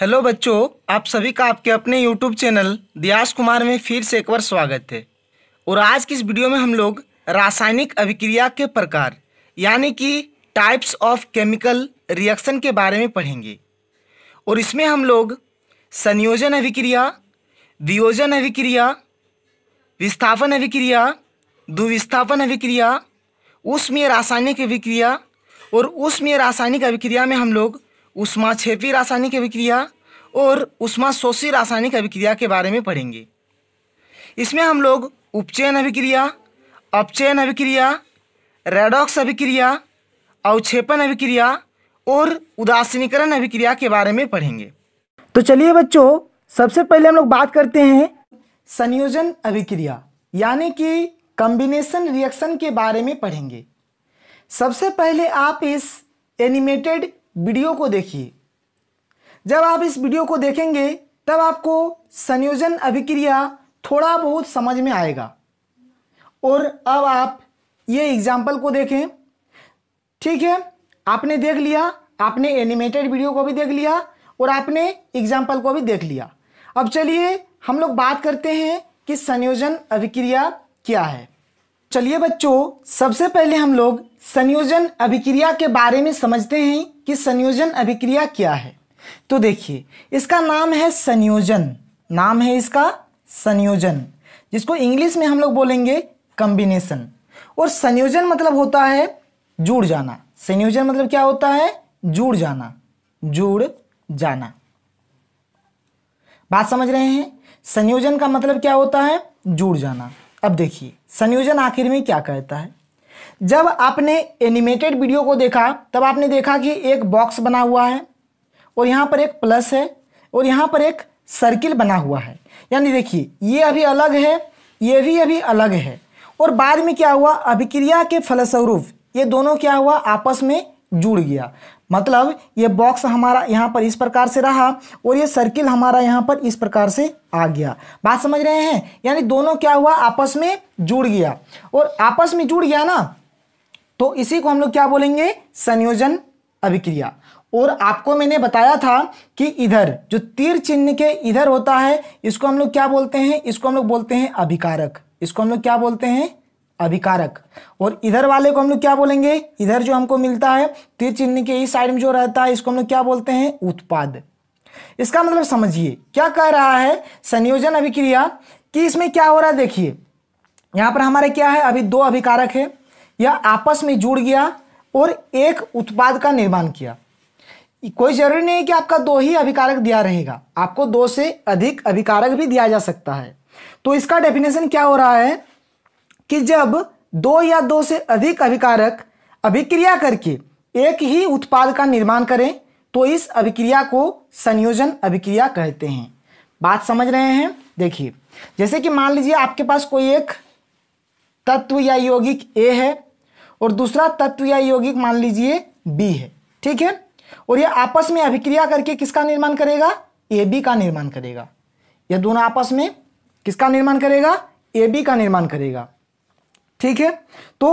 hello बच्चों आप सभी का आपके अपने यूट्यूब चैनल दियास कुमार में फिर से एक बार स्वागत है और आज की इस वीडियो में हम लोग रासायनिक अभिक्रिया के प्रकार यानी कि टाइप्स ऑफ केमिकल रिएक्शन के बारे में पढ़ेंगे और इसमें हम लोग संयोजन अभिक्रिया वियोजन अभिक्रिया विस्थापन अभिक्रिया दुविस्थापन अभिक्रिया उसमें रासायनिक अभिक्रिया और उसमें रासायनिक अभिक्रिया में हम लोग उष्मा छेपी रासायनिक अभिक्रिया और उष्मा शोषी रासायनिक अभिक्रिया के बारे में पढ़ेंगे इसमें हम लोग उपचयन अभिक्रिया अपचयन अभिक्रिया रेडॉक्स अभिक्रिया अवक्षेपण अभिक्रिया और उदासीनीकरण अभिक्रिया के बारे में पढ़ेंगे तो चलिए बच्चों सबसे पहले हम लोग बात करते हैं संयोजन अभिक्रिया यानी कि कम्बिनेशन रिएक्शन के बारे में पढ़ेंगे सबसे पहले आप इस एनिमेटेड वीडियो को देखिए जब आप इस वीडियो को देखेंगे तब आपको संयोजन अभिक्रिया थोड़ा बहुत समझ में आएगा और अब आप ये एग्जाम्पल को देखें ठीक है आपने देख लिया आपने एनिमेटेड वीडियो को भी देख लिया और आपने एग्जाम्पल को भी देख लिया अब चलिए हम लोग बात करते हैं कि संयोजन अभिक्रिया क्या है चलिए बच्चों सबसे पहले हम लोग संयोजन अभिक्रिया के बारे में समझते हैं कि संयोजन अभिक्रिया क्या है तो देखिए इसका नाम है संयोजन नाम है इसका संयोजन जिसको इंग्लिश में हम लोग बोलेंगे कंबिनेशन और संयोजन मतलब होता है जुड़ जाना संयोजन मतलब क्या होता है जुड़ जाना जुड़ जाना बात समझ रहे हैं संयोजन का मतलब क्या होता है जुड़ जाना अब देखिए संयोजन आखिर में क्या कहता है जब आपने एनिमेटेड वीडियो को देखा तब आपने देखा कि एक बॉक्स बना हुआ है और यहाँ पर एक प्लस है और यहाँ पर एक सर्किल बना हुआ है यानी देखिए ये अभी अलग है ये भी अभी अलग है और बाद में क्या हुआ अभिक्रिया के फलस्वरूप ये दोनों क्या हुआ आपस में जुड़ गया मतलब ये बॉक्स हमारा यहाँ पर इस प्रकार से रहा और ये सर्किल हमारा यहाँ पर इस प्रकार से आ गया बात समझ रहे हैं यानी दोनों क्या हुआ आपस में जुड़ गया और आपस में जुड़ गया ना तो इसी को हम लोग क्या बोलेंगे संयोजन अभिक्रिया और आपको मैंने बताया था कि इधर जो तीर चिन्ह के इधर होता है इसको हम लोग क्या बोलते हैं इसको हम लोग बोलते हैं अभिकारक इसको हम लोग क्या बोलते हैं अभिकारक और इधर वाले को हम लोग क्या बोलेंगे इधर जो हमको मिलता है तीर चिन्ह के इस साइड में जो रहता है इसको हम लोग क्या बोलते हैं उत्पाद इसका मतलब समझिए क्या कह रहा है संयोजन अभिक्रिया कि इसमें क्या हो रहा है देखिए यहां पर हमारे क्या है अभी दो अभिकारक है यह आपस में जुड़ गया और एक उत्पाद का निर्माण किया कोई जरूरी नहीं है कि आपका दो ही अभिकारक दिया रहेगा आपको दो से अधिक अभिकारक भी दिया जा सकता है तो इसका डेफिनेशन क्या हो रहा है कि जब दो या दो से अधिक अभिकारक अभिक्रिया करके एक ही उत्पाद का निर्माण करें तो इस अभिक्रिया को संयोजन अभिक्रिया कहते हैं बात समझ रहे हैं देखिए जैसे कि मान लीजिए आपके पास कोई एक तत्व या यौगिक ए है और दूसरा तत्व या यौगिक मान लीजिए बी है ठीक है और यह आपस में अभिक्रिया करके किसका निर्माण करेगा ए बी का निर्माण करेगा यह दोनों आपस में किसका निर्माण करेगा ए बी का निर्माण करेगा ठीक है तो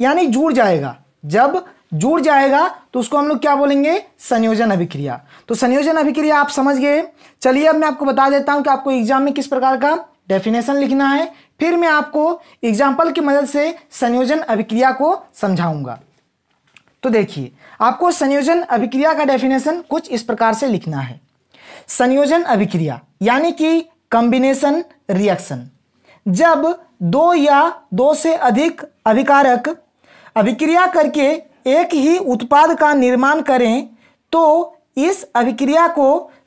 यानी जुड़ जाएगा जब जुड़ जाएगा तो उसको हम लोग क्या बोलेंगे संयोजन अभिक्रिया तो संयोजन अभिक्रिया आप समझ गए चलिए अब मैं आपको बता देता हूं कि आपको एग्जाम में किस प्रकार का डेफिनेशन लिखना है फिर मैं आपको एग्जाम्पल की मदद से संयोजन अभिक्रिया को समझाऊंगा तो देखिए आपको संयोजन अभिक्रिया का डेफिनेशन कुछ इस प्रकार से लिखना है संयोजन अभिक्रिया यानी कि कॉम्बिनेशन रिएक्शन जब दो या दो से अधिक अभिकारक अभिक्रिया करके एक ही उत्पाद का निर्माण करें तो इस अभिक्रिया को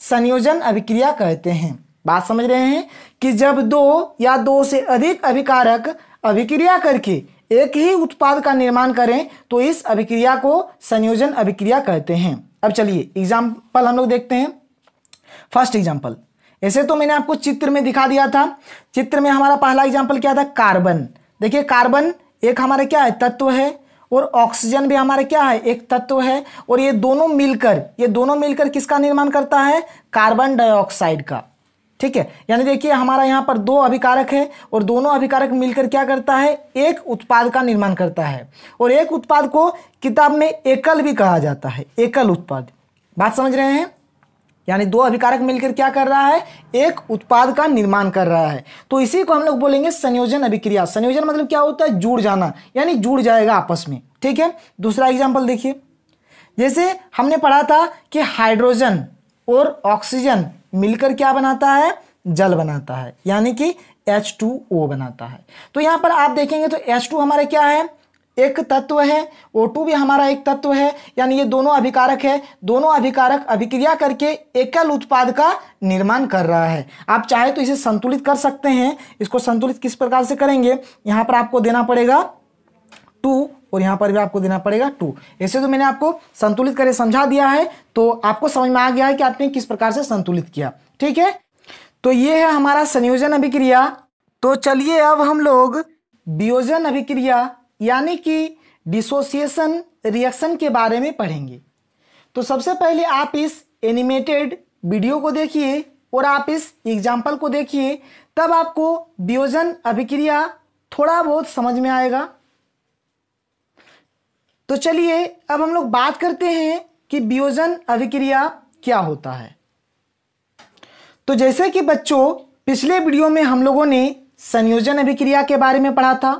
संयोजन अभिक्रिया कहते हैं बात समझ रहे हैं कि जब दो या दो से अधिक अभिकारक अभिक्रिया करके एक ही उत्पाद का निर्माण करें तो इस अभिक्रिया को संयोजन अभिक्रिया कहते हैं अब चलिए एग्जाम्पल हम लोग देखते हैं फर्स्ट एग्जाम्पल ऐसे तो मैंने आपको चित्र में दिखा दिया था चित्र में हमारा पहला एग्जाम्पल क्या था कार्बन देखिए कार्बन एक हमारा क्या है तत्व है और ऑक्सीजन भी हमारा क्या है एक तत्व है और ये दोनों मिलकर ये दोनों मिलकर किसका निर्माण करता है कार्बन डाइऑक्साइड का ठीक है यानी देखिए हमारा यहाँ पर दो अभिकारक है और दोनों अभिकारक मिलकर क्या करता है एक उत्पाद का निर्माण करता है और एक उत्पाद को किताब में एकल भी कहा जाता है एकल उत्पाद बात समझ रहे हैं यानी दो अभिकारक मिलकर क्या कर रहा है एक उत्पाद का निर्माण कर रहा है तो इसी को हम लोग बोलेंगे संयोजन अभिक्रिया संयोजन मतलब क्या होता है जुड़ जाना यानी जुड़ जाएगा आपस में ठीक है दूसरा एग्जाम्पल देखिए जैसे हमने पढ़ा था कि हाइड्रोजन और ऑक्सीजन मिलकर क्या बनाता है जल बनाता है यानी कि H2O बनाता है तो यहाँ पर आप देखेंगे तो H2 हमारा क्या है एक तत्व है O2 टू भी हमारा एक तत्व है यानी ये दोनों अभिकारक है दोनों अभिकारक अभिक्रिया करके एकल उत्पाद का निर्माण कर रहा है आप चाहे तो इसे संतुलित कर सकते हैं इसको संतुलित किस प्रकार से करेंगे यहाँ पर आपको देना पड़ेगा टू और यहाँ पर भी आपको देना पड़ेगा टू ऐसे तो मैंने आपको संतुलित करके समझा दिया है तो आपको समझ में आ गया है कि आपने किस प्रकार से संतुलित किया ठीक है तो ये है हमारा संयोजन अभिक्रिया तो चलिए अब हम लोग वियोजन अभिक्रिया यानी कि डिसोसिएशन रिएक्शन के बारे में पढ़ेंगे तो सबसे पहले आप इस एनिमेटेड वीडियो को देखिए और आप इस एग्जाम्पल को देखिए तब आपको वियोजन अभिक्रिया थोड़ा बहुत समझ में आएगा तो चलिए अब हम लोग बात करते हैं कि वियोजन अभिक्रिया क्या होता है तो जैसे कि बच्चों पिछले वीडियो में हम लोगों ने संयोजन अभिक्रिया के बारे में पढ़ा था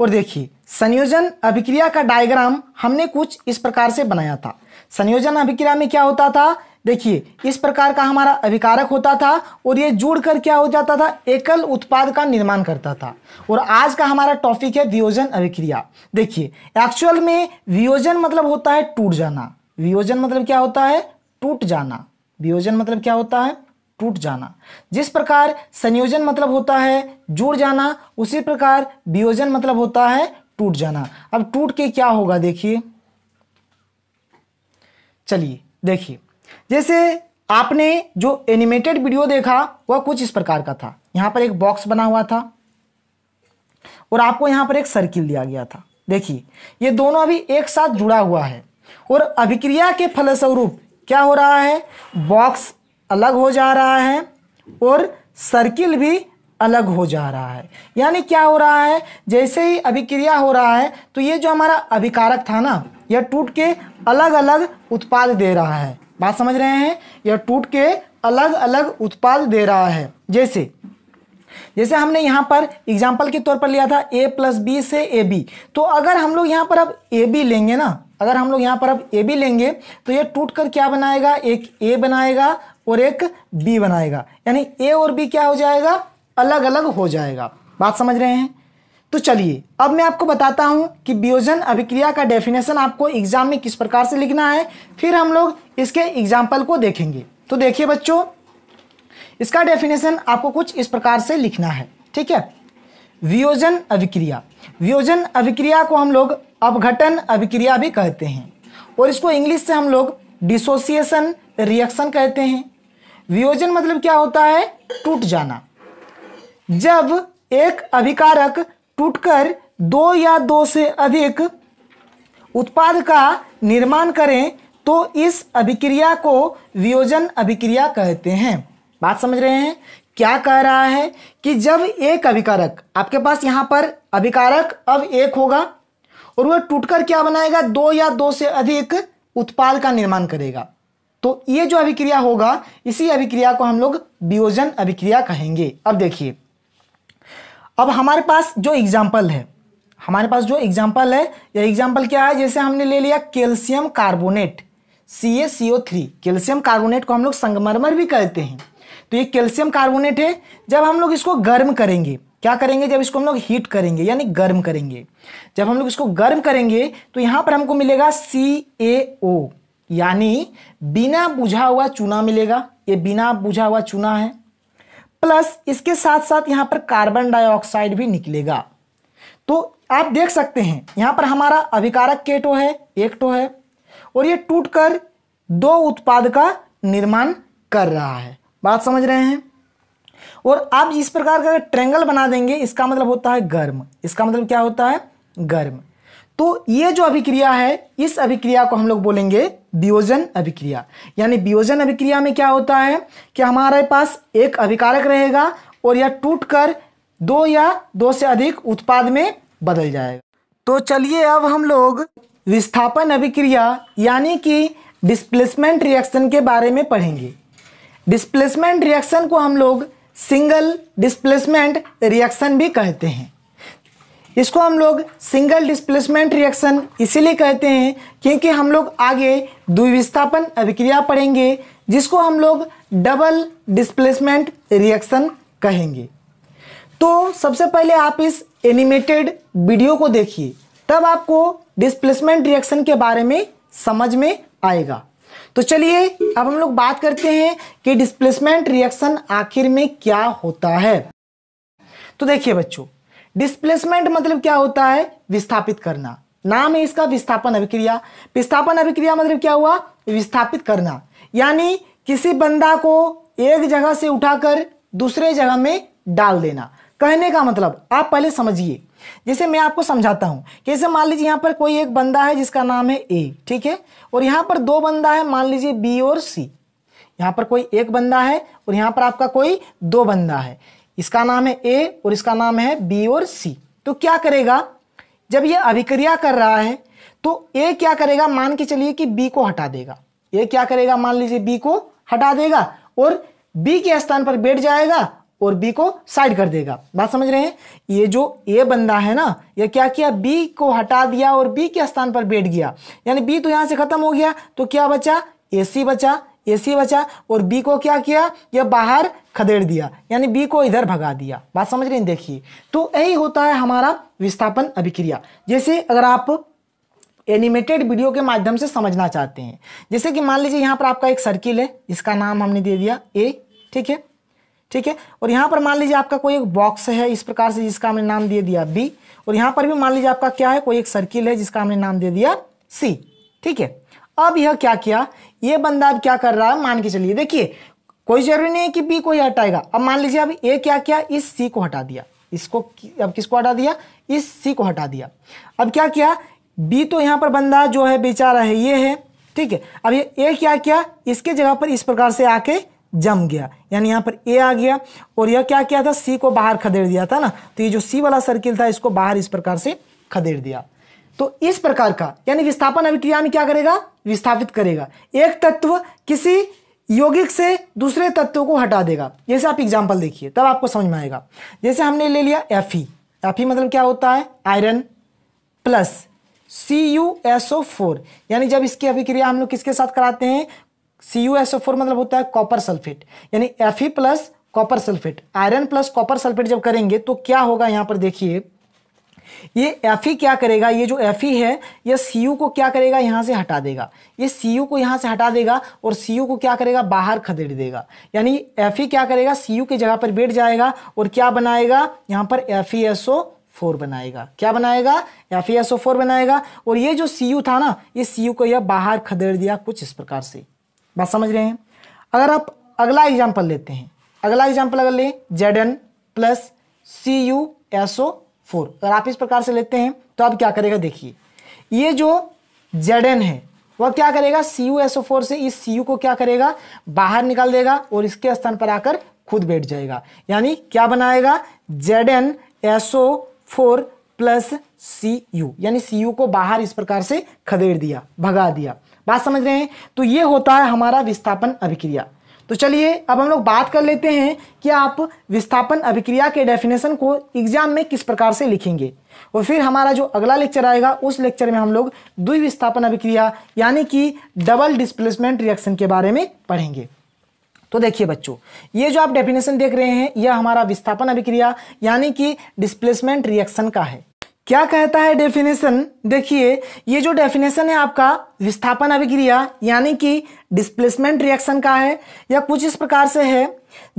और देखिए संयोजन अभिक्रिया का डायग्राम हमने कुछ इस प्रकार से बनाया था संयोजन अभिक्रिया में क्या होता था देखिए इस प्रकार का हमारा अभिकारक होता था और ये जुड़कर क्या हो जाता था एकल उत्पाद का निर्माण करता था और आज का हमारा टॉपिक है वियोजन अभिक्रिया देखिए एक्चुअल में वियोजन मतलब होता है टूट जाना वियोजन मतलब क्या होता है टूट जाना वियोजन मतलब क्या होता है टूट जाना जिस प्रकार संयोजन मतलब होता है जुड़ जाना उसी प्रकार वियोजन मतलब होता है टूट जाना अब टूट के क्या होगा देखिए चलिए देखिए जैसे आपने जो एनिमेटेड वीडियो देखा वह कुछ इस प्रकार का था यहां पर एक बॉक्स बना हुआ था और आपको यहां पर एक सर्किल दिया गया था देखिए ये दोनों अभी एक साथ जुड़ा हुआ है और अभिक्रिया के फलस्वरूप क्या हो रहा है बॉक्स अलग हो जा रहा है और सर्किल भी अलग हो जा रहा है यानी क्या हो रहा है जैसे ही अभिक्रिया हो रहा है तो ये जो हमारा अभिकारक था ना यह टूट के अलग अलग उत्पाद दे रहा है बात समझ रहे हैं यह टूट के अलग अलग उत्पाद दे रहा है जैसे जैसे हमने यहाँ पर एग्जाम्पल के तौर पर लिया था ए प्लस बी से ए बी तो अगर हम लोग यहाँ पर अब ए बी लेंगे ना अगर हम लोग यहाँ पर अब ए बी लेंगे तो ये टूट कर क्या बनाएगा एक ए बनाएगा और एक बी बनाएगा यानी ए और बी क्या हो जाएगा अलग अलग हो जाएगा बात समझ रहे हैं तो चलिए अब मैं आपको बताता हूं कि वियोजन अभिक्रिया का डेफिनेशन आपको एग्जाम में किस प्रकार से लिखना है फिर हम लोग इसके एग्जाम्पल को देखेंगे तो देखिए बच्चों इसका डेफिनेशन आपको कुछ इस प्रकार से लिखना है ठीक है वियोजन अभिक्रिया वियोजन अभिक्रिया को हम लोग अपघटन अभिक्रिया भी कहते हैं और इसको इंग्लिश से हम लोग डिसोसिएशन रिएक्शन कहते हैं वियोजन मतलब क्या होता है टूट जाना जब एक अभिकारक टूटकर दो या दो से अधिक उत्पाद का निर्माण करें तो इस अभिक्रिया को वियोजन अभिक्रिया कहते हैं बात समझ रहे हैं क्या कह रहा है कि जब एक अभिकारक आपके पास यहां पर अभिकारक अब एक होगा और वह टूटकर क्या बनाएगा दो या दो से अधिक उत्पाद का निर्माण करेगा तो ये जो अभिक्रिया होगा इसी अभिक्रिया को हम लोग वियोजन अभिक्रिया कहेंगे अब देखिए अब हमारे पास जो एग्जाम्पल है हमारे पास जो एग्जाम्पल है यह एग्जाम्पल क्या है जैसे हमने ले लिया calcium carbonate C A C O three calcium carbonate को हम लोग संगमरमर भी कहते हैं तो ये कैल्शियम कार्बोनेट है जब हम लोग इसको गर्म करेंगे क्या करेंगे जब इसको हम लोग हीट करेंगे यानी गर्म करेंगे जब हम लोग इसको गर्म करेंगे तो यहाँ पर हमको मिलेगा सी ए ओ यानी बिना बुझा हुआ चूना मिलेगा ये बिना बुझा हुआ चूना है प्लस इसके साथ साथ यहाँ पर कार्बन डाइऑक्साइड भी निकलेगा तो आप देख सकते हैं यहाँ पर हमारा अभिकारक केटो है एकटो है और ये टूटकर दो उत्पाद का निर्माण कर रहा है बात समझ रहे हैं और आप इस प्रकार का ट्रेंगल बना देंगे इसका मतलब होता है गर्म इसका मतलब क्या होता है गर्म तो ये जो अभिक्रिया है इस अभिक्रिया को हम लोग बोलेंगे वियोजन अभिक्रिया यानी वियोजन अभिक्रिया में क्या होता है कि हमारे पास एक अभिकारक रहेगा और यह टूटकर दो या दो से अधिक उत्पाद में बदल जाएगा तो चलिए अब हम लोग विस्थापन अभिक्रिया यानी कि डिस्प्लेसमेंट रिएक्शन के बारे में पढ़ेंगे डिस्प्लेसमेंट रिएक्शन को हम लोग सिंगल डिस्प्लेसमेंट रिएक्शन भी कहते हैं इसको हम लोग सिंगल डिस्प्लेसमेंट रिएक्शन इसीलिए कहते हैं क्योंकि हम लोग आगे द्विविस्थापन अभिक्रिया पढ़ेंगे जिसको हम लोग डबल डिस्प्लेसमेंट रिएक्शन कहेंगे तो सबसे पहले आप इस एनिमेटेड वीडियो को देखिए तब आपको डिस्प्लेसमेंट रिएक्शन के बारे में समझ में आएगा तो चलिए अब हम लोग बात करते हैं कि डिस्प्लेसमेंट रिएक्शन आखिर में क्या होता है तो देखिए बच्चों डिस्प्लेसमेंट मतलब क्या होता है विस्थापित करना नाम है इसका विस्थापन अभिक्रिया विस्थापन अभिक्रिया मतलब क्या हुआ विस्थापित करना यानी किसी बंदा को एक जगह से उठाकर दूसरे जगह में डाल देना कहने का मतलब आप पहले समझिए जैसे मैं आपको समझाता हूं कैसे मान लीजिए यहां पर कोई एक बंदा है जिसका नाम है ए ठीक है और यहां पर दो बंदा है मान लीजिए बी और सी यहाँ पर कोई एक बंदा है और यहाँ पर आपका कोई दो बंदा है इसका नाम है ए और इसका नाम है बी और सी तो क्या करेगा जब ये अभिक्रिया कर रहा है तो ए क्या करेगा मान के चलिए कि बी को हटा देगा ए क्या करेगा मान लीजिए बी को हटा देगा और बी के स्थान पर बैठ जाएगा और बी को साइड कर देगा बात समझ रहे हैं ये जो ए बंदा है ना ये क्या किया बी को हटा दिया और बी के स्थान पर बैठ गया यानी बी तो यहां से खत्म हो गया तो क्या बचा ए सी बचा ए सी बचा और बी को क्या किया यह बाहर खदेड़ दिया यानी बी को इधर भगा दिया बात समझ रहे हैं देखिए तो यही होता है हमारा विस्थापन अभिक्रिया जैसे अगर आप एनिमेटेड वीडियो के माध्यम से समझना चाहते हैं जैसे कि मान लीजिए यहाँ पर आपका एक सर्किल है इसका नाम हमने दे दिया ए ठीक है ठीक है और यहाँ पर मान लीजिए आपका कोई एक बॉक्स है इस प्रकार से जिसका हमने नाम दे दिया बी और यहाँ पर भी मान लीजिए आपका क्या है कोई एक सर्किल है जिसका हमने नाम दे दिया सी ठीक है अब यह क्या किया ये बंदा अब क्या कर रहा है मान के चलिए देखिए कोई जरूरी नहीं है कि बी को ही हटाएगा अब मान लीजिए अब ए क्या किया इस सी को हटा दिया इसको अब किसको हटा दिया इस सी को हटा दिया अब क्या किया बी तो यहां पर बंदा जो है बेचारा है ये है ठीक है अब ये ए क्या किया इसके जगह पर इस प्रकार से आके जम गया यानी यहां पर ए आ गया और यह क्या किया था सी को बाहर खदेड़ दिया था ना तो ये जो सी वाला सर्किल था इसको बाहर इस प्रकार से खदेड़ दिया तो इस प्रकार का यानी विस्थापन अभिक्रिया में क्या करेगा विस्थापित करेगा एक तत्व किसी यौगिक से दूसरे तत्वों को हटा देगा जैसे आप एग्जाम्पल देखिए तब आपको समझ में आएगा जैसे हमने ले लिया एफ ई एफ ई मतलब क्या होता है iron plus C U S O four यानी जब इसकी अभिक्रिया हम लोग किसके साथ कराते हैं C U S O four मतलब होता है कॉपर सल्फेट यानी F E plus copper sulphate iron plus copper sulphate जब करेंगे तो क्या होगा यहाँ पर देखिए ये एफ e क्या करेगा ये जो एफ e है ये सी को क्या करेगा यहाँ से हटा देगा ये सी को यहाँ से हटा देगा और सी को क्या करेगा बाहर खदेड़ देगा यानी एफ e क्या करेगा सी की जगह पर बैठ जाएगा और क्या बनाएगा यहाँ पर एफ फोर बनाएगा क्या बनाएगा ई एस एसओ फोर बनाएगा और ये जो सी था ना ये सी को यह बाहर खदेड़ दिया कुछ इस प्रकार से बात समझ रहे हैं अगर आप अगला एग्जाम्पल लेते हैं अगला एग्जाम्पल अगर लें Z N plus C U S O four अगर आप इस प्रकार से लेते हैं तो अब क्या करेगा देखिए ये जो जेड एन है वह क्या करेगा सी यू फोर से इस सी यू को क्या करेगा बाहर निकाल देगा और इसके स्थान पर आकर खुद बैठ जाएगा यानी क्या बनाएगा Z N S O four plus C U यानी सी यू को बाहर इस प्रकार से खदेड़ दिया भगा दिया बात समझ रहे हैं तो ये होता है हमारा विस्थापन अभिक्रिया तो चलिए अब हम लोग बात कर लेते हैं कि आप विस्थापन अभिक्रिया के डेफिनेशन को एग्जाम में किस प्रकार से लिखेंगे और फिर हमारा जो अगला लेक्चर आएगा उस लेक्चर में हम लोग द्विविस्थापन अभिक्रिया यानी कि डबल डिस्प्लेसमेंट रिएक्शन के बारे में पढ़ेंगे तो देखिए बच्चों ये जो आप डेफिनेशन देख रहे हैं यह हमारा विस्थापन अभिक्रिया यानी कि डिस्प्लेसमेंट रिएक्शन का है क्या कहता है डेफिनेशन देखिए ये जो डेफिनेशन है आपका विस्थापन अभिक्रिया यानी कि डिस्प्लेसमेंट रिएक्शन का है या कुछ इस प्रकार से है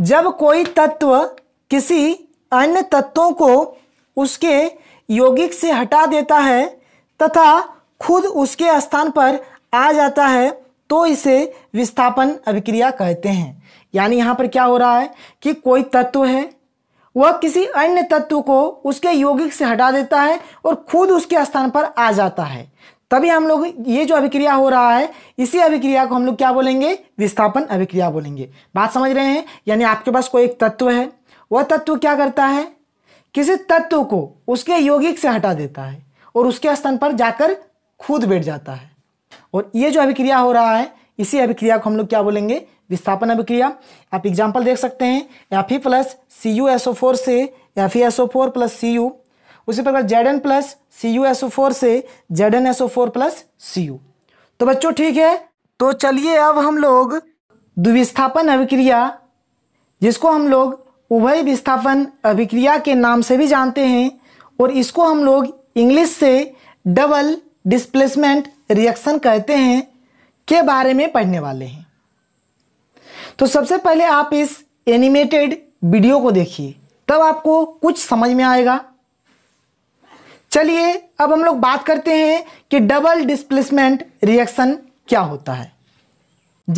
जब कोई तत्व किसी अन्य तत्वों को उसके यौगिक से हटा देता है तथा खुद उसके स्थान पर आ जाता है तो इसे विस्थापन अभिक्रिया कहते हैं यानी यहाँ पर क्या हो रहा है कि कोई तत्व है वह किसी अन्य तत्व को उसके यौगिक से हटा देता है और खुद उसके स्थान पर आ जाता है तभी हम लोग ये जो अभिक्रिया हो रहा है इसी अभिक्रिया को हम लोग क्या बोलेंगे विस्थापन अभिक्रिया बोलेंगे बात समझ रहे हैं यानी आपके पास कोई एक तत्व है वह तत्व क्या करता है किसी तत्व को उसके यौगिक से हटा देता है और उसके स्थान पर जाकर खुद बैठ जाता है और ये जो अभिक्रिया हो रहा है इसी अभिक्रिया को हम लोग क्या बोलेंगे विस्थापन अभिक्रिया आप एग्जाम्पल देख सकते हैं F E plus C U S O four से F E S O four plus C U उसी प्रकार Z N plus C U S O four से Z N S O four plus C U तो बच्चों ठीक है तो चलिए अब हम लोग द्विविस्थापन अभिक्रिया जिसको हम लोग उभय विस्थापन अभिक्रिया के नाम से भी जानते हैं और इसको हम लोग इंग्लिश से डबल डिस्प्लेसमेंट रिएक्शन कहते हैं के बारे में पढ़ने वाले हैं तो सबसे पहले आप इस एनिमेटेड वीडियो को देखिए तब आपको कुछ समझ में आएगा चलिए अब हम लोग बात करते हैं कि डबल डिस्प्लेसमेंट रिएक्शन क्या होता है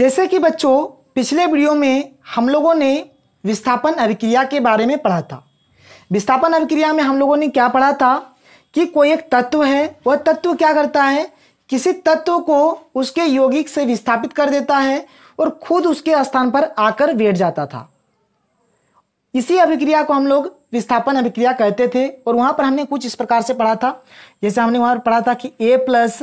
जैसे कि बच्चों पिछले वीडियो में हम लोगों ने विस्थापन अभिक्रिया के बारे में पढ़ा था विस्थापन अभिक्रिया में हम लोगों ने क्या पढ़ा था कि कोई एक तत्व है वह तत्व क्या करता है किसी तत्व को उसके यौगिक से विस्थापित कर देता है और खुद उसके स्थान पर आकर बैठ जाता था इसी अभिक्रिया को हम लोग विस्थापन अभिक्रिया कहते थे और वहां पर हमने कुछ इस प्रकार से पढ़ा था जैसे हमने वहां पर पढ़ा था कि ए प्लस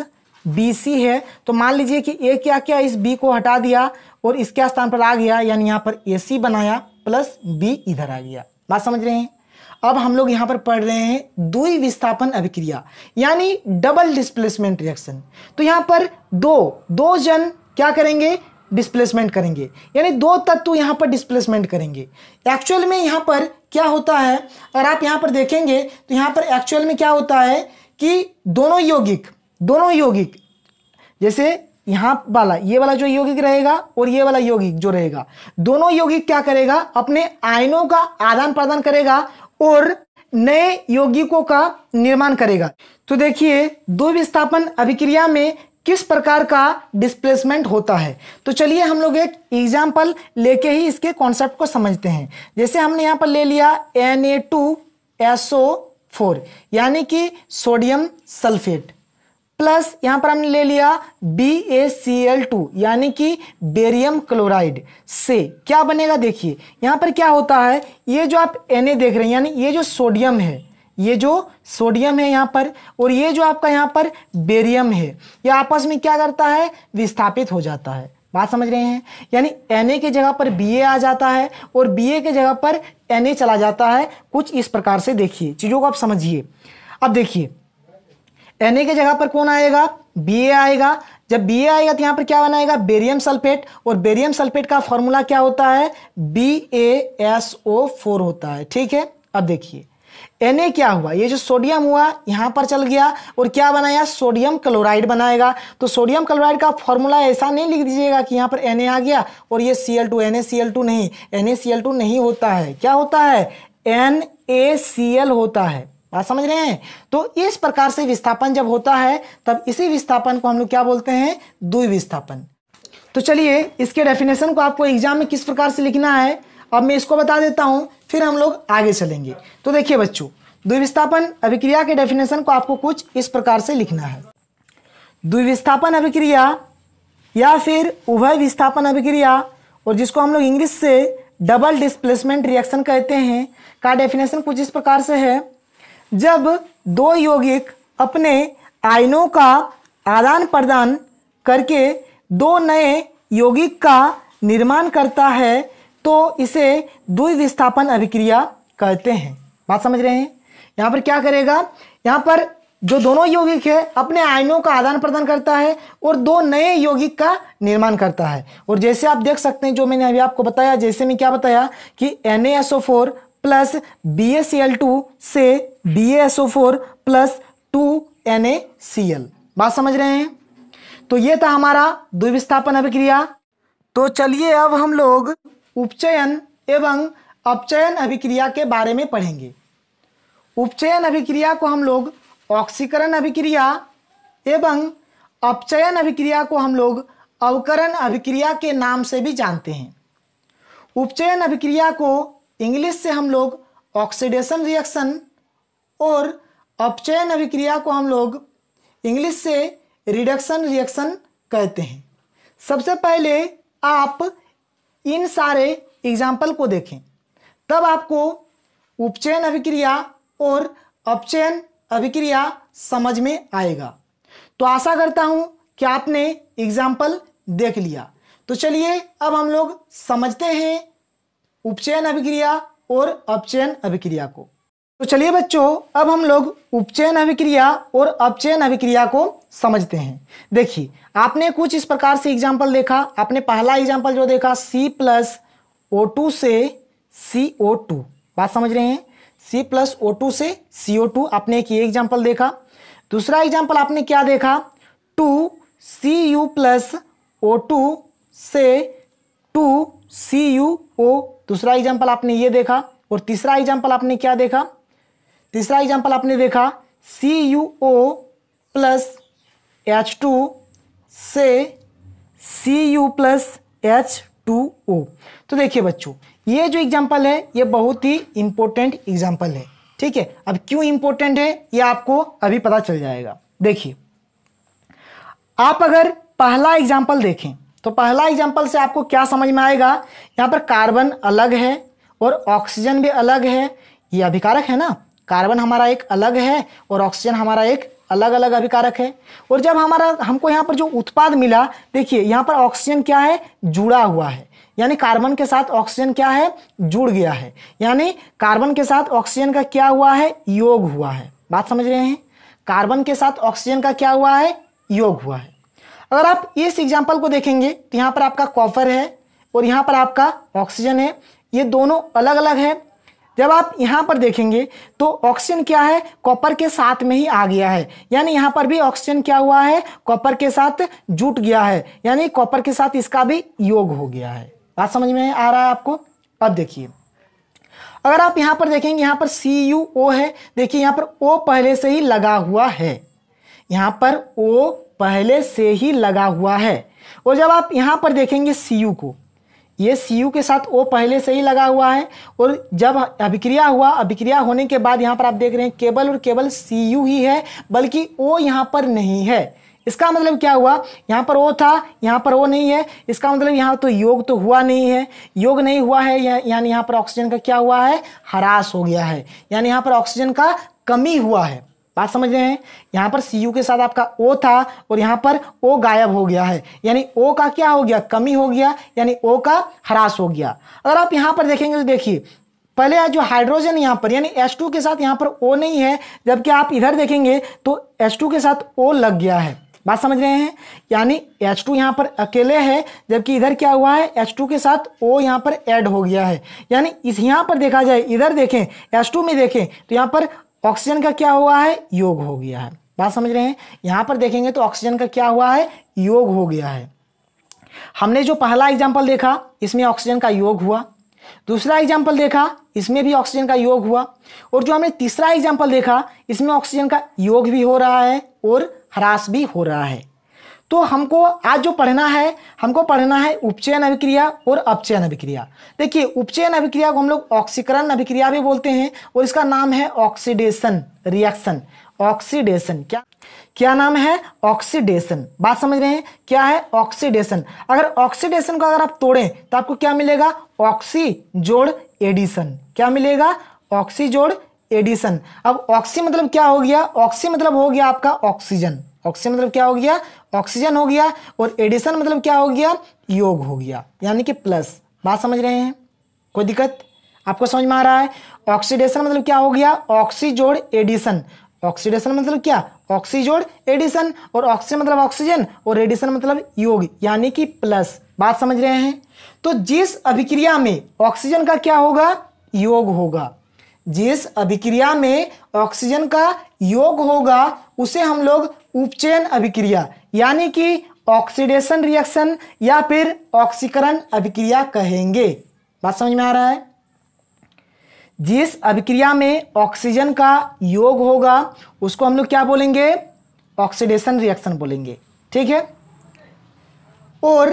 बी सी है तो मान लीजिए कि ए क्या क्या इस बी को हटा दिया और इसके स्थान पर आ गया यानी यहां पर ए सी बनाया प्लस बी इधर आ गया बात समझ रहे हैं अब हम लोग यहां पर पढ़ रहे हैं दुई विस्थापन अभिक्रिया यानी डबल डिस्प्लेसमेंट रिएक्शन तो यहां पर दो दो जन क्या करेंगे डिस्प्लेसमेंट करेंगे यानी दो तत्व यहाँ पर डिस्प्लेसमेंट करेंगे एक्चुअल में यहाँ पर क्या होता है अगर आप यहाँ पर देखेंगे तो यहाँ पर एक्चुअल में क्या होता है कि दोनों यौगिक दोनों यौगिक जैसे यहाँ वाला ये वाला जो यौगिक रहेगा और ये वाला यौगिक जो रहेगा दोनों यौगिक क्या करेगा अपने आयनों का आदान प्रदान करेगा और नए यौगिकों का निर्माण करेगा तो देखिए दो विस्थापन अभिक्रिया में किस प्रकार का डिस्प्लेसमेंट होता है तो चलिए हम लोग एक एग्जाम्पल लेके ही इसके कॉन्सेप्ट को समझते हैं जैसे हमने यहाँ पर ले लिया N A two SO four यानी कि सोडियम सल्फेट प्लस यहाँ पर हमने ले लिया B A C L two यानी कि बेरियम क्लोराइड से क्या बनेगा देखिए यहाँ पर क्या होता है ये जो आप एन ए देख रहे हैं यानी ये जो सोडियम है ये जो सोडियम है यहाँ पर और ये जो आपका यहाँ पर बेरियम है ये आपस में क्या करता है विस्थापित हो जाता है बात समझ रहे हैं यानी एन की जगह पर बी आ जाता है और बी के जगह पर एन चला जाता है कुछ इस प्रकार से देखिए चीज़ों को आप समझिए अब देखिए एन के जगह पर कौन आएगा बी आएगा जब बी आएगा तो यहाँ पर क्या बनाएगा बेरियम सल्फेट और बेरियम सल्फेट का फॉर्मूला क्या होता है B A S O four होता है ठीक है अब देखिए एन ए क्या हुआ ये जो सोडियम हुआ यहाँ पर चल गया और क्या बनाया सोडियम क्लोराइड बनाएगा तो सोडियम क्लोराइड का फॉर्मूला ऐसा नहीं लिख दीजिएगा कि यहाँ पर एन ए आ गया और ये C L two N C L two नहीं N A C L two नहीं होता है क्या होता है एन ए सी एल होता है बात समझ रहे हैं तो इस प्रकार से विस्थापन जब होता है तब इसी विस्थापन को हम लोग क्या बोलते हैं विस्थापन तो चलिए इसके डेफिनेशन को आपको एग्जाम में किस प्रकार से लिखना है अब मैं इसको बता देता हूँ फिर हम लोग आगे चलेंगे तो देखिए बच्चों द्विविस्थापन अभिक्रिया के डेफिनेशन को आपको कुछ इस प्रकार से लिखना है द्विविस्थापन अभिक्रिया या फिर उभय विस्थापन अभिक्रिया और जिसको हम लोग इंग्लिश से डबल डिस्प्लेसमेंट रिएक्शन कहते हैं का डेफिनेशन कुछ इस प्रकार से है जब दो यौगिक अपने आयनों का आदान प्रदान करके दो नए यौगिक का निर्माण करता है तो इसे द्विविस्थापन अभिक्रिया कहते हैं बात समझ रहे हैं यहाँ पर क्या करेगा यहाँ पर जो दोनों यौगिक है अपने आयनों का आदान प्रदान करता है और दो नए यौगिक का निर्माण करता है और जैसे आप देख सकते हैं जो मैंने अभी आपको बताया जैसे मैं क्या बताया कि फोर प्लस टू से फोर प्लस टू एल बात समझ रहे हैं तो ये था हमारा द्विविस्थापन अभिक्रिया तो चलिए अब हम लोग उपचयन एवं अपचयन अभिक्रिया के बारे में पढ़ेंगे उपचयन अभिक्रिया को हम लोग ऑक्सीकरण अभिक्रिया एवं अपचयन अभिक्रिया को हम लोग अवकरण अभिक्रिया के नाम से भी जानते हैं उपचयन अभिक्रिया को इंग्लिश से हम लोग ऑक्सीडेशन रिएक्शन और अपचयन अभिक्रिया को हम लोग इंग्लिश से रिडक्शन रिएक्शन कहते हैं सबसे पहले आप इन सारे एग्जाम्पल को देखें तब आपको उपचयन अभिक्रिया और अपचयन अभिक्रिया समझ में आएगा तो आशा करता हूं कि आपने एग्जाम्पल देख लिया तो चलिए अब हम लोग समझते हैं उपचयन अभिक्रिया और अपचयन अभिक्रिया को तो चलिए बच्चों अब हम लोग उपचयन अभिक्रिया और अपचयन अभिक्रिया को समझते हैं देखिए आपने कुछ इस प्रकार से एग्जाम्पल देखा आपने पहला एग्जाम्पल जो देखा सी प्लस ओ टू से सी ओ टू बात समझ रहे हैं सी प्लस ओ टू से सी ओ टू आपने एक ये एग्जाम्पल देखा दूसरा एग्जाम्पल आपने क्या देखा two C U plus O two से टू सी यू ओ दूसरा एग्जाम्पल आपने ये देखा और तीसरा एग्जाम्पल आपने क्या देखा तीसरा एग्जाम्पल आपने देखा C U O plus H two से C U plus H two O तो देखिए बच्चों ये जो एग्जाम्पल है ये बहुत ही इम्पोर्टेंट एग्जाम्पल है ठीक है अब क्यों इम्पोर्टेंट है ये आपको अभी पता चल जाएगा देखिए आप अगर पहला एग्जाम्पल देखें तो पहला एग्जाम्पल से आपको क्या समझ में आएगा यहाँ पर कार्बन अलग है और ऑक्सीजन भी अलग है ये अभिकारक है ना कार्बन हमारा एक अलग है और ऑक्सीजन हमारा एक अलग अलग अभिकारक है और जब हमारा हमको यहाँ पर जो उत्पाद मिला देखिए यहाँ पर ऑक्सीजन क्या है जुड़ा हुआ है यानी कार्बन के साथ ऑक्सीजन क्या है जुड़ गया है यानी कार्बन के साथ ऑक्सीजन का क्या हुआ है योग हुआ है बात समझ रहे हैं कार्बन के साथ ऑक्सीजन का क्या हुआ है योग हुआ है अगर आप इस एग्जाम्पल को देखेंगे तो यहाँ पर आपका कॉफर है और यहाँ पर आपका ऑक्सीजन है ये दोनों अलग अलग है जब आप यहाँ पर देखेंगे तो ऑक्सीजन क्या है कॉपर के साथ में ही आ गया है यानी यहाँ पर भी ऑक्सीजन क्या हुआ है कॉपर के साथ जुट गया है यानी कॉपर के साथ इसका भी योग हो गया है बात समझ में आ रहा है आपको अब देखिए अगर आप यहाँ पर देखेंगे यहाँ पर सी यू ओ है देखिए यहाँ पर ओ पहले से ही लगा हुआ है यहाँ पर ओ पहले से ही लगा हुआ है और जब आप यहाँ पर देखेंगे सी यू को ये सी के साथ ओ पहले से ही लगा हुआ है और जब अभिक्रिया हुआ अभिक्रिया होने के बाद यहाँ पर आप देख रहे हैं केवल और केवल सी ही है बल्कि ओ यहाँ पर नहीं है इसका मतलब क्या हुआ यहाँ पर ओ था यहाँ पर ओ नहीं है इसका मतलब यहाँ तो योग तो हुआ नहीं है योग नहीं हुआ है यानी यहाँ पर ऑक्सीजन का क्या हुआ है ह्रास हो गया है यानी यहाँ पर ऑक्सीजन का कमी हुआ है बात समझ रहे हैं यहां पर सी के साथ आपका ओ था और यहां पर ओ गायब हो गया है यानी ओ का क्या हो गया कमी हो गया यानी ओ का ह्रास हो गया अगर आप यहां पर देखेंगे तो देखिए पहले जो हाइड्रोजन यहां पर यानी H2 के साथ यहां पर ओ नहीं है जबकि आप इधर देखेंगे तो H2 के साथ ओ लग गया है बात समझ रहे हैं यानी H2 टू यहाँ पर अकेले है जबकि इधर क्या हुआ है H2 के साथ O यहाँ पर ऐड हो गया है यानी इस यहाँ पर देखा जाए इधर देखें H2 में देखें तो यहाँ पर ऑक्सीजन का क्या हुआ है योग हो गया है बात समझ रहे हैं यहां पर देखेंगे तो ऑक्सीजन का क्या हुआ है योग हो गया है हमने जो पहला एग्जाम्पल देखा इसमें ऑक्सीजन का योग हुआ दूसरा एग्जाम्पल देखा इसमें भी ऑक्सीजन का योग हुआ और जो हमने तीसरा एग्जाम्पल देखा इसमें ऑक्सीजन का योग भी हो रहा है और ह्रास भी हो रहा है तो हमको आज जो पढ़ना है हमको पढ़ना है उपचयन अभिक्रिया और अपचयन अभिक्रिया देखिए उपचयन अभिक्रिया को हम लोग ऑक्सीकरण अभिक्रिया भी बोलते हैं और इसका नाम है ऑक्सीडेशन रिएक्शन ऑक्सीडेशन क्या क्या नाम है ऑक्सीडेशन बात समझ रहे हैं क्या है ऑक्सीडेशन अगर ऑक्सीडेशन को अगर आप तोड़ें तो आपको क्या मिलेगा ऑक्सी जोड़ एडिशन क्या मिलेगा ऑक्सी जोड़ एडिशन अब ऑक्सी मतलब क्या हो गया ऑक्सी मतलब हो गया आपका ऑक्सीजन ऑक्सीजन मतलब क्या हो गया ऑक्सीजन हो गया और एडिशन मतलब क्या हो गया योग हो गया यानी कि प्लस बात समझ रहे हैं कोई दिक्कत आपको समझ में आ रहा है ऑक्सीडेशन मतलब क्या हो गया ऑक्सीजोड़ एडिशन ऑक्सीडेशन मतलब क्या ऑक्सीजोड़ एडिशन और ऑक्सीजन मतलब ऑक्सीजन और एडिशन मतलब योग यानी कि प्लस बात समझ रहे हैं तो जिस अभिक्रिया में ऑक्सीजन का क्या होगा योग होगा जिस अभिक्रिया में ऑक्सीजन का योग होगा उसे हम लोग उपचयन अभिक्रिया यानी कि ऑक्सीडेशन रिएक्शन या फिर ऑक्सीकरण अभिक्रिया कहेंगे बात समझ में आ रहा है जिस अभिक्रिया में ऑक्सीजन का योग होगा उसको हम लोग क्या बोलेंगे ऑक्सीडेशन रिएक्शन बोलेंगे ठीक है और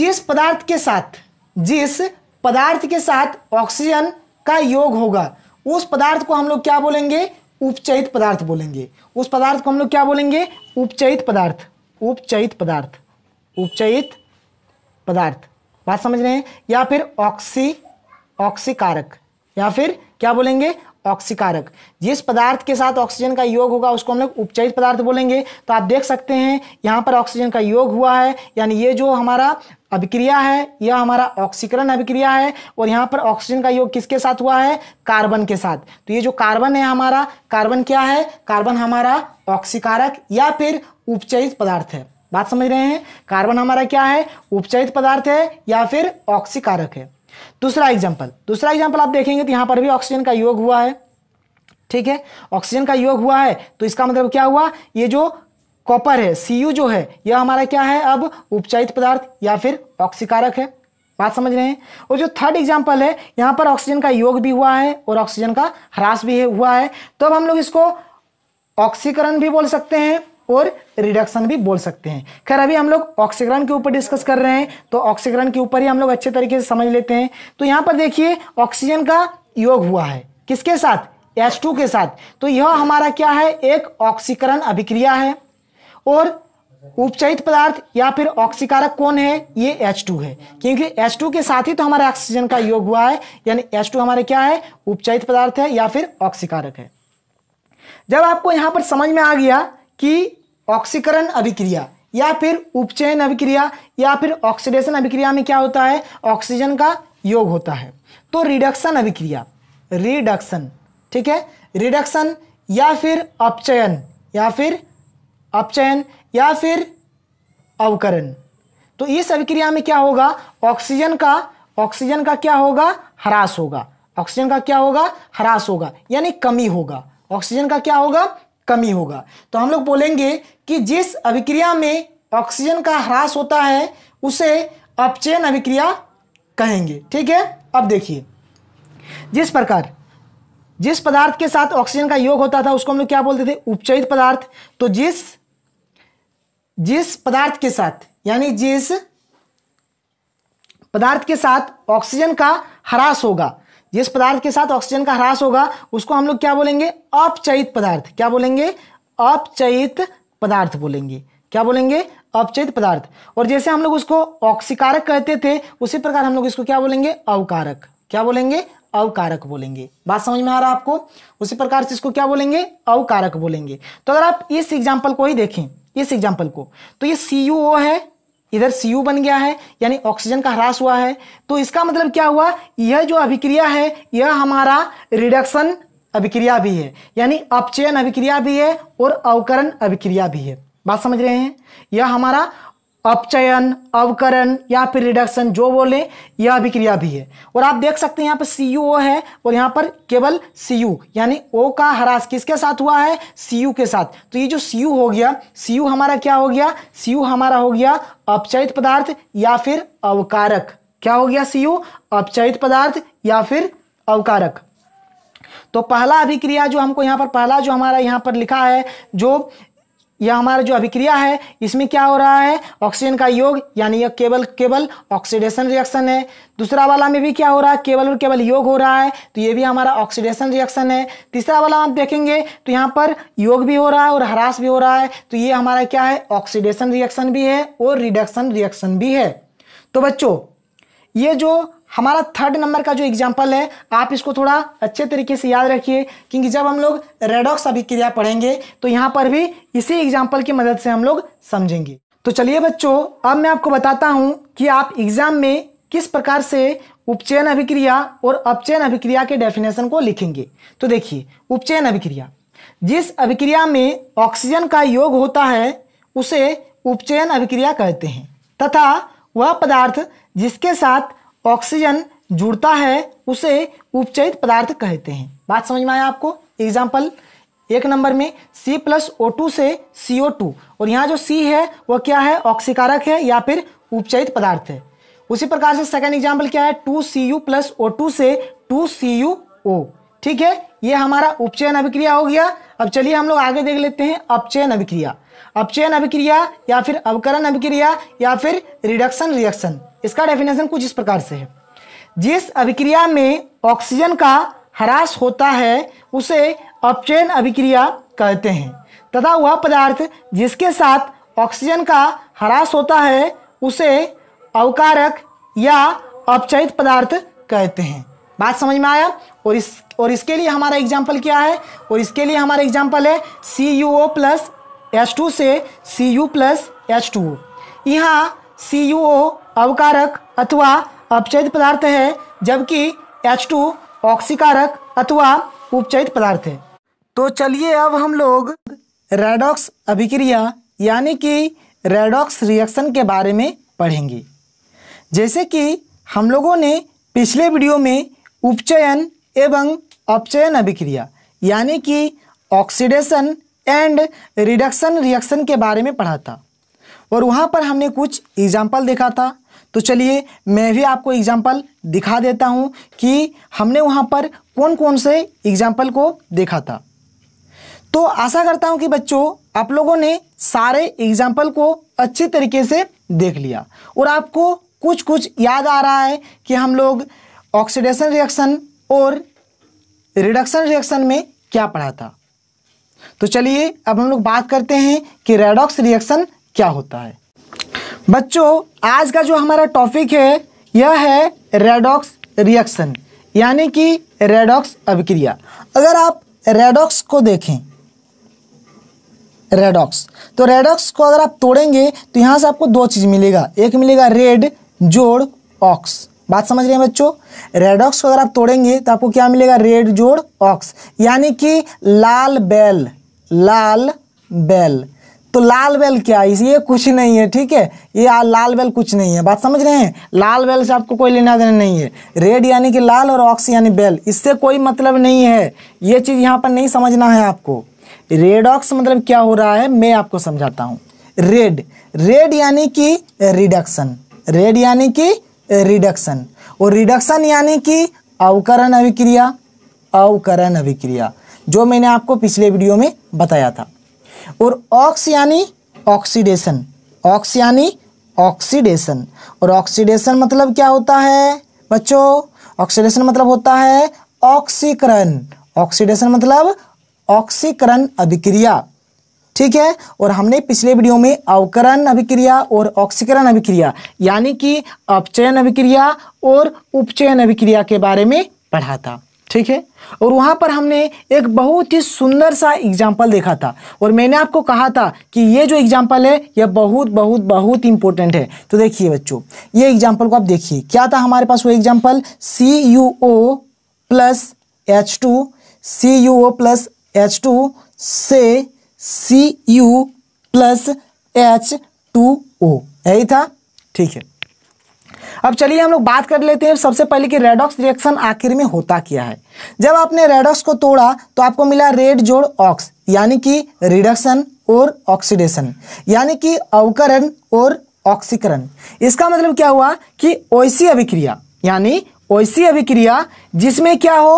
जिस पदार्थ के साथ जिस पदार्थ के साथ ऑक्सीजन का योग होगा उस पदार्थ को हम लोग क्या बोलेंगे उपचयित पदार्थ बोलेंगे उस पदार्थ को हम लोग क्या बोलेंगे उपचयित पदार्थ उपचयित पदार्थ उपचयित पदार्थ बात समझ रहे हैं या फिर ऑक्सी ऑक्सीकारक या फिर क्या बोलेंगे ऑक्सीकारक जिस पदार्थ के साथ ऑक्सीजन का योग होगा उसको हम लोग उपचयित पदार्थ बोलेंगे तो आप देख सकते हैं यहाँ पर ऑक्सीजन का योग हुआ है यानी ये जो हमारा अभिक्रिया है यह हमारा ऑक्सीकरण अभिक्रिया है और यहाँ पर ऑक्सीजन का योग किसके साथ हुआ है कार्बन के साथ तो ये जो कार्बन है हमारा कार्बन क्या है कार्बन हमारा ऑक्सीकारक या फिर उपचयित पदार्थ है बात समझ रहे हैं कार्बन हमारा क्या है उपचयित पदार्थ है या फिर ऑक्सीकारक है दूसरा एग्जाम्पल दूसरा एग्जाम्पल आप देखेंगे तो यहां पर भी ऑक्सीजन का योग हुआ है ठीक है ऑक्सीजन का योग हुआ है तो इसका मतलब क्या हुआ ये जो कॉपर है सी जो है यह हमारा क्या है अब उपचारित पदार्थ या फिर ऑक्सीकारक है बात समझ रहे हैं और जो थर्ड एग्जाम्पल है यहाँ पर ऑक्सीजन का योग भी हुआ है और ऑक्सीजन का ह्रास भी हुआ है तो अब हम लोग इसको ऑक्सीकरण भी बोल सकते हैं और रिडक्शन भी बोल सकते हैं खैर अभी हम लोग ऑक्सीकरण के ऊपर डिस्कस कर रहे हैं तो ऑक्सीकरण के ऊपर ही हम लोग अच्छे तरीके से समझ लेते हैं तो यहाँ पर देखिए ऑक्सीजन का योग हुआ है किसके साथ H2 के साथ तो यह हमारा क्या है एक ऑक्सीकरण अभिक्रिया है और उपचयित पदार्थ या फिर ऑक्सीकारक कौन है ये टू है क्योंकि टू के साथ ही तो हमारा ऑक्सीजन का योग हुआ है यानी टू हमारे क्या है उपचयित पदार्थ है या फिर ऑक्सीकारक है जब आपको यहां पर समझ में आ गया कि ऑक्सीकरण अभिक्रिया या फिर उपचयन अभिक्रिया या फिर ऑक्सीडेशन अभिक्रिया में क्या होता है ऑक्सीजन का योग होता है तो रिडक्शन अभिक्रिया रिडक्शन ठीक है रिडक्शन या फिर अपचयन या फिर अपचयन या फिर अवकरण तो इस अभिक्रिया में क्या होगा ऑक्सीजन का ऑक्सीजन का क्या होगा ह्रास होगा ऑक्सीजन का क्या होगा ह्रास होगा यानी कमी होगा ऑक्सीजन का क्या होगा कमी होगा तो हम लोग बोलेंगे कि जिस अभिक्रिया में ऑक्सीजन का ह्रास होता है उसे अपचयन अभिक्रिया कहेंगे ठीक है अब देखिए जिस प्रकार जिस पदार्थ के साथ ऑक्सीजन का योग होता था उसको हम लोग क्या बोलते थे उपचयित पदार्थ तो जिस जिस पदार्थ के साथ यानी जिस पदार्थ के साथ ऑक्सीजन का ह्रास होगा जिस पदार्थ के साथ ऑक्सीजन का ह्रास होगा उसको हम लोग क्या बोलेंगे अपचयित पदार्थ क्या बोलेंगे अपचयित पदार्थ बोलेंगे क्या बोलेंगे अपचयित पदार्थ और जैसे हम लोग उसको ऑक्सीकारक कहते थे उसी प्रकार हम लोग इसको क्या बोलेंगे अवकारक क्या बोलेंगे अवकारक बोलेंगे बात समझ में आ रहा है आपको उसी प्रकार से इसको क्या बोलेंगे अवकारक बोलेंगे तो अगर आप इस एग्जाम्पल को ही देखें इस एग्जाम्पल को तो ये सीयूओ है इधर सी बन गया है यानी ऑक्सीजन का ह्रास हुआ है तो इसका मतलब क्या हुआ यह जो अभिक्रिया है यह हमारा रिडक्शन अभिक्रिया भी है यानी अपचयन अभिक्रिया भी है और अवकरण अभिक्रिया भी है बात समझ रहे हैं यह हमारा अपचयन अवकरण या फिर रिडक्शन जो बोले यह अभिक्रिया भी है और आप देख सकते हैं यहाँ पर सी है और यहाँ पर केवल सी यानी ओ का हरास किसके साथ हुआ है सी के साथ तो ये जो सी हो गया सी हमारा क्या हो गया सी हमारा हो गया अपचयित पदार्थ या फिर अवकारक क्या हो गया सी अपचयित पदार्थ या फिर अवकारक तो पहला अभिक्रिया जो हमको यहाँ पर पहला जो हमारा यहाँ पर लिखा है जो यह हमारा जो अभिक्रिया है इसमें क्या हो रहा है ऑक्सीजन का योग यानी यह केवल केवल ऑक्सीडेशन रिएक्शन है दूसरा वाला में भी क्या हो रहा है केवल और केवल योग हो रहा है तो ये भी हमारा ऑक्सीडेशन रिएक्शन है तीसरा वाला आप देखेंगे तो यहाँ पर योग भी हो रहा है और ह्रास भी हो रहा है तो ये हमारा क्या है ऑक्सीडेशन रिएक्शन भी है और रिडक्शन रिएक्शन भी है तो बच्चों ये जो हमारा थर्ड नंबर का जो एग्जाम्पल है आप इसको थोड़ा अच्छे तरीके से याद रखिए क्योंकि जब हम लोग रेडॉक्स अभिक्रिया पढ़ेंगे तो यहाँ पर भी इसी एग्जाम्पल की मदद से हम लोग समझेंगे तो चलिए बच्चों अब मैं आपको बताता हूँ कि आप एग्जाम में किस प्रकार से उपचयन अभिक्रिया और अपचयन अभिक्रिया के डेफिनेशन को लिखेंगे तो देखिए उपचयन अभिक्रिया जिस अभिक्रिया में ऑक्सीजन का योग होता है उसे उपचयन अभिक्रिया कहते हैं तथा वह पदार्थ जिसके साथ ऑक्सीजन जुड़ता है उसे उपचयित पदार्थ कहते हैं बात समझ में आया आपको एग्जाम्पल एक नंबर में C प्लस ओ टू से सी ओ टू और यहाँ जो C है वह क्या है ऑक्सीकारक है या फिर उपचयित पदार्थ है उसी प्रकार से सेकेंड एग्जाम्पल क्या है two C U plus O two से टू सी यू ओ ठीक है ये हमारा उपचयन अभिक्रिया हो गया अब चलिए हम लोग आगे देख लेते हैं अपचयन अभिक्रिया अपचयन अभिक्रिया या फिर अवकरण अभिक्रिया या फिर रिडक्शन रिएक्शन इसका डेफिनेशन कुछ इस प्रकार से है जिस अभिक्रिया में ऑक्सीजन का ह्रास होता है उसे अपचयन अभिक्रिया कहते हैं तथा वह पदार्थ जिसके साथ ऑक्सीजन का ह्रास होता है उसे अवकारक या अपचयित पदार्थ कहते हैं बात समझ में आया और इस और इसके लिए हमारा एग्जाम्पल क्या है और इसके लिए हमारा एग्जाम्पल है C U O plus H two से C U plus H two यहाँ सी यू ओ अवकारक अथवा अपचयित पदार्थ है जबकि एच टू ऑक्सीकारक अथवा उपचयित पदार्थ है तो चलिए अब हम लोग रेडॉक्स अभिक्रिया यानी कि रेडॉक्स रिएक्शन के बारे में पढ़ेंगे जैसे कि हम लोगों ने पिछले वीडियो में उपचयन एवं अपचयन अभिक्रिया यानी कि ऑक्सीडेशन एंड रिडक्शन रिएक्शन के बारे में पढ़ा था और वहाँ पर हमने कुछ एग्जाम्पल देखा था तो चलिए मैं भी आपको एग्जाम्पल दिखा देता हूँ कि हमने वहाँ पर कौन कौन से एग्जाम्पल को देखा था तो आशा करता हूँ कि बच्चों आप लोगों ने सारे एग्जाम्पल को अच्छी तरीके से देख लिया और आपको कुछ कुछ याद आ रहा है कि हम लोग ऑक्सीडेशन रिएक्शन और रिडक्शन रिएक्शन में क्या पढ़ा था तो चलिए अब हम लोग बात करते हैं कि रेडॉक्स रिएक्शन क्या होता है बच्चों आज का जो हमारा टॉपिक है यह है रेडॉक्स रिएक्शन यानी कि रेडॉक्स अभिक्रिया अगर आप रेडॉक्स को देखें रेडॉक्स तो रेडॉक्स को अगर आप तोड़ेंगे तो यहां से आपको दो चीज़ मिलेगा एक मिलेगा रेड जोड़ ऑक्स बात समझ रहे हैं बच्चों रेडॉक्स को अगर आप तोड़ेंगे तो आपको क्या मिलेगा रेड जोड़ ऑक्स यानी कि लाल बैल लाल बैल तो लाल बेल क्या है ये कुछ नहीं है ठीक है ये लाल बेल कुछ नहीं है बात समझ रहे हैं लाल बेल से आपको कोई लेना देना नहीं है रेड यानी कि लाल और ऑक्स यानी बेल इससे कोई मतलब नहीं है ये चीज़ यहाँ पर नहीं समझना है आपको रेड ऑक्स मतलब क्या हो रहा है मैं आपको समझाता हूँ रेड रेड यानी कि रिडक्शन रेड यानी कि रिडक्शन और रिडक्शन यानी कि अवकरण अभिक्रिया अवकरण अभिक्रिया जो मैंने आपको पिछले वीडियो में बताया था और ऑक्स यानी ऑक्सीडेशन ऑक्स यानी ऑक्सीडेशन और ऑक्सीडेशन मतलब क्या होता है बच्चों ऑक्सीडेशन मतलब होता है ऑक्सीकरण ऑक्सीडेशन मतलब ऑक्सीकरण अभिक्रिया ठीक है और हमने पिछले वीडियो में अवकरण अभिक्रिया और ऑक्सीकरण अभिक्रिया यानी कि अपचयन अभिक्रिया और उपचयन अभिक्रिया के बारे में पढ़ा था ठीक है और वहाँ पर हमने एक बहुत ही सुंदर सा एग्जाम्पल देखा था और मैंने आपको कहा था कि ये जो एग्जाम्पल है यह बहुत बहुत बहुत इंपॉर्टेंट है तो देखिए बच्चों ये एग्जाम्पल को आप देखिए क्या था हमारे पास वो example C U O plus H two C U O plus H two से C U plus H two O यही था ठीक है अब चलिए हम लोग बात कर लेते हैं सबसे पहले कि रेडॉक्स रिएक्शन आखिर में होता क्या है जब आपने रेडॉक्स को तोड़ा तो आपको मिला रेड जोड़ ऑक्स यानी कि रिडक्शन और ऑक्सीडेशन यानी कि अवकरण और ऑक्सीकरण इसका मतलब क्या हुआ कि ओसी अभिक्रिया यानी ओसी अभिक्रिया जिसमें क्या हो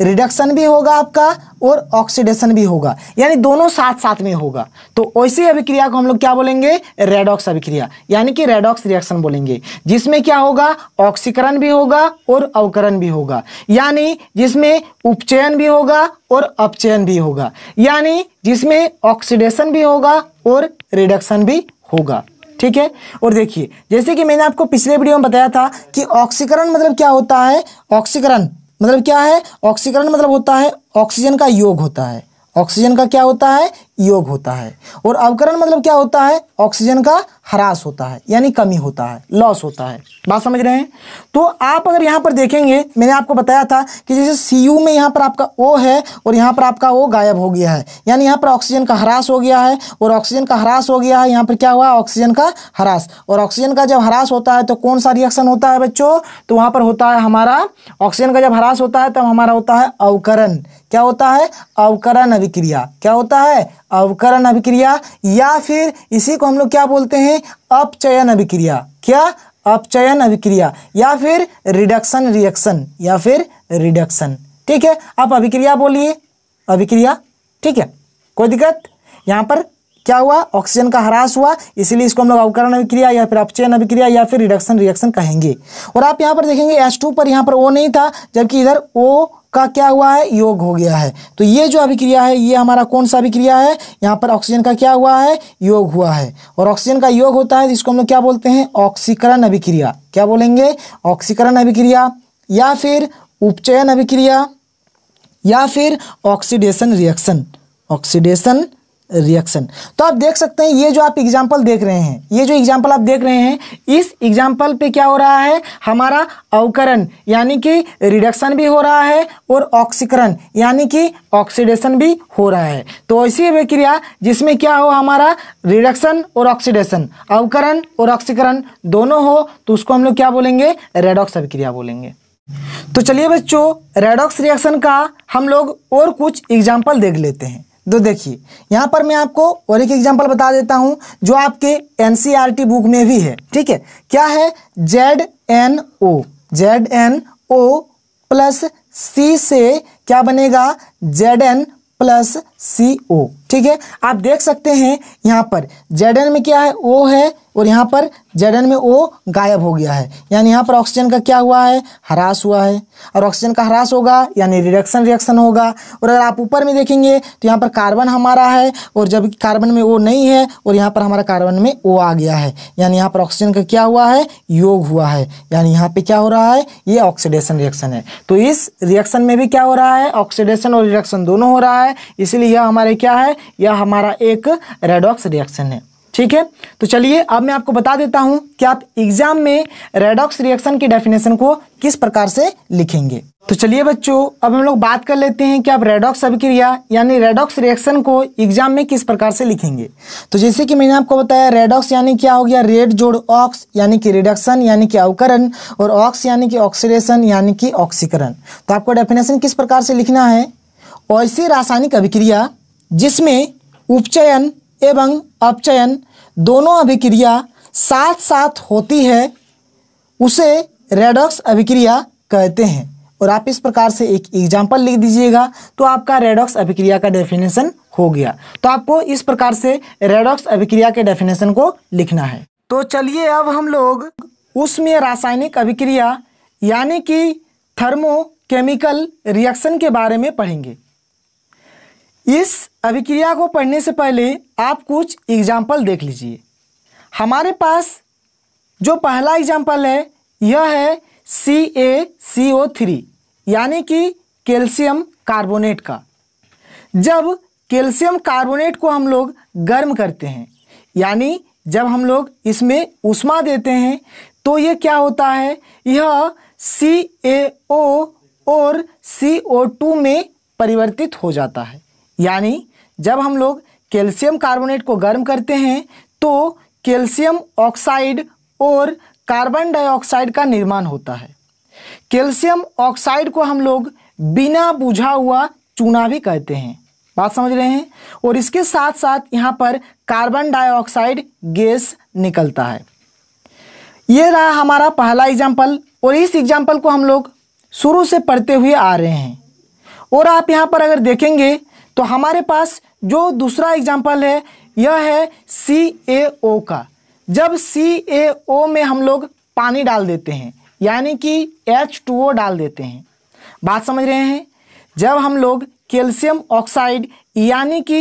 रिडक्शन भी होगा आपका और ऑक्सीडेशन भी होगा यानी दोनों साथ साथ में होगा तो ऐसी अभिक्रिया को हम लोग क्या बोलेंगे रेडॉक्स अभिक्रिया यानी कि रेडॉक्स रिएक्शन बोलेंगे जिसमें क्या होगा ऑक्सीकरण भी होगा और अवकरण भी होगा यानी जिसमें उपचयन भी होगा और अपचयन भी होगा यानी जिसमें ऑक्सीडेशन भी होगा और रिडक्शन भी होगा ठीक है और देखिए जैसे कि मैंने आपको पिछले वीडियो में बताया था कि ऑक्सीकरण मतलब क्या होता है ऑक्सीकरण मतलब क्या है ऑक्सीकरण मतलब होता है ऑक्सीजन का योग होता है ऑक्सीजन का क्या होता है योग होता है और अवकरण मतलब क्या होता है ऑक्सीजन का ह्रास होता है यानी कमी होता है लॉस होता है बात समझ रहे हैं तो आप अगर यहाँ पर देखेंगे मैंने आपको बताया था कि जैसे सी यू में यहाँ पर आपका ओ है और यहाँ पर आपका ओ गायब हो गया है यानी यहाँ पर ऑक्सीजन का ह्रास हो गया है और ऑक्सीजन का ह्रास हो गया है यहाँ पर क्या हुआ ऑक्सीजन का ह्रास और ऑक्सीजन का जब ह्रास होता है तो कौन सा रिएक्शन होता है बच्चों तो वहां पर होता है हमारा ऑक्सीजन का जब ह्रास होता है तब हमारा होता है अवकरण क्या होता है अवकरण अभिक्रिया क्या होता है अवकरण अभिक्रिया या फिर इसी को हम लोग क्या बोलते हैं अपचयन अभिक्रिया क्या अपचयन अभिक्रिया या फिर रिडक्शन रिएक्शन या फिर रिडक्शन ठीक है आप अभिक्रिया बोलिए अभिक्रिया ठीक है कोई दिक्कत यहाँ पर क्या हुआ ऑक्सीजन का ह्रास हुआ इसीलिए इसको हम लोग अवकरण अभिक्रिया या फिर अपचयन अभिक्रिया या फिर रिडक्शन रिएक्शन कहेंगे और आप यहाँ पर देखेंगे H2 पर यहाँ पर O नहीं था जबकि इधर O का क्या हुआ है योग हो गया है तो ये जो अभिक्रिया है ये हमारा कौन सा अभिक्रिया है यहाँ पर ऑक्सीजन का क्या हुआ है योग हुआ है और ऑक्सीजन का योग होता है जिसको हम लोग क्या बोलते हैं ऑक्सीकरण अभिक्रिया क्या बोलेंगे ऑक्सीकरण अभिक्रिया या फिर उपचयन अभिक्रिया या फिर ऑक्सीडेशन रिएक्शन ऑक्सीडेशन रिएक्शन तो आप देख सकते हैं ये जो आप एग्जाम्पल देख रहे हैं ये जो एग्जाम्पल आप देख रहे हैं इस एग्जाम्पल पे क्या हो रहा है हमारा अवकरण यानी कि रिडक्शन भी हो रहा है और ऑक्सीकरण यानी कि ऑक्सीडेशन भी हो रहा है तो ऐसी अभिक्रिया जिसमें क्या हो हमारा रिडक्शन और ऑक्सीडेशन अवकरण और ऑक्सीकरण दोनों हो तो उसको हम लोग क्या बोलेंगे रेडॉक्स अभिक्रिया बोलेंगे तो चलिए बच्चों रेडॉक्स रिएक्शन का हम लोग और कुछ एग्जाम्पल देख लेते हैं तो देखिए यहाँ पर मैं आपको और एक एग्जाम्पल बता देता हूँ जो आपके एनसीईआरटी बुक e में भी है ठीक है क्या है Z N O Z N O plus C से क्या बनेगा Z N plus C O ठीक है आप देख सकते हैं यहाँ पर जेडन में क्या है ओ है और यहाँ पर जेडन में ओ गायब हो गया है यानी यहाँ पर ऑक्सीजन का क्या हुआ है हरास हुआ है और ऑक्सीजन का हरास होगा यानी रिडक्शन रिएक्शन होगा और अगर आप ऊपर में देखेंगे तो यहाँ पर कार्बन हमारा है और जबकि कार्बन में ओ नहीं है और यहाँ पर हमारा कार्बन में ओ आ गया है यानी यहाँ पर ऑक्सीजन का क्या हुआ है योग हुआ है यानी यहाँ पर क्या हो रहा है ये ऑक्सीडेशन रिएक्शन है तो इस रिएक्शन में भी क्या हो रहा है ऑक्सीडेशन और रिडक्शन दोनों हो रहा है इसलिए यह हमारे क्या है यह हमारा एक रेडॉक्स रिएक्शन है ठीक है तो चलिए अब मैं आपको बता देता हूं कि आप एग्जाम में रेडॉक्स रिएक्शन की डेफिनेशन को किस प्रकार से लिखेंगे तो चलिए बच्चों अब हम लोग बात कर लेते हैं कि आप रेडॉक्स अभिक्रिया यानी रेडॉक्स रिएक्शन को एग्जाम में किस प्रकार से लिखेंगे तो जैसे कि मैंने आपको बताया रेडॉक्स यानी क्या हो गया रेड जोड़ ऑक्स यानी कि रिडक्शन यानी कि अवकरण और ऑक्स यानी कि ऑक्सीडेशन यानी कि ऑक्सीकरण तो आपको डेफिनेशन किस प्रकार से लिखना है ऐसी रासायनिक अभिक्रिया जिसमें उपचयन एवं अपचयन दोनों अभिक्रिया साथ साथ होती है उसे रेडॉक्स अभिक्रिया कहते हैं और आप इस प्रकार से एक एग्जाम्पल लिख दीजिएगा तो आपका रेडॉक्स अभिक्रिया का डेफिनेशन हो गया तो आपको इस प्रकार से रेडॉक्स अभिक्रिया के डेफिनेशन को लिखना है तो चलिए अब हम लोग उसमें रासायनिक अभिक्रिया यानी कि थर्मोकेमिकल रिएक्शन के बारे में पढ़ेंगे इस अभिक्रिया को पढ़ने से पहले आप कुछ एग्जाम्पल देख लीजिए हमारे पास जो पहला एग्जाम्पल है यह है सी ए सी ओ थ्री यानी कि कैल्शियम कार्बोनेट का जब कैल्शियम कार्बोनेट को हम लोग गर्म करते हैं यानी जब हम लोग इसमें उष्मा देते हैं तो ये क्या होता है यह सी ए ओ और सी ओ टू में परिवर्तित हो जाता है यानी जब हम लोग कैल्शियम कार्बोनेट को गर्म करते हैं तो कैल्शियम ऑक्साइड और कार्बन डाइऑक्साइड का निर्माण होता है कैल्शियम ऑक्साइड को हम लोग बिना बुझा हुआ चूना भी कहते हैं बात समझ रहे हैं और इसके साथ साथ यहाँ पर कार्बन डाइऑक्साइड गैस निकलता है ये रहा हमारा पहला एग्जाम्पल और इस एग्जाम्पल को हम लोग शुरू से पढ़ते हुए आ रहे हैं और आप यहाँ पर अगर देखेंगे तो हमारे पास जो दूसरा एग्जाम्पल है यह है सी ए ओ का जब सी ए ओ में हम लोग पानी डाल देते हैं यानी कि एच टू ओ डाल देते हैं बात समझ रहे हैं जब हम लोग कैल्शियम ऑक्साइड यानी कि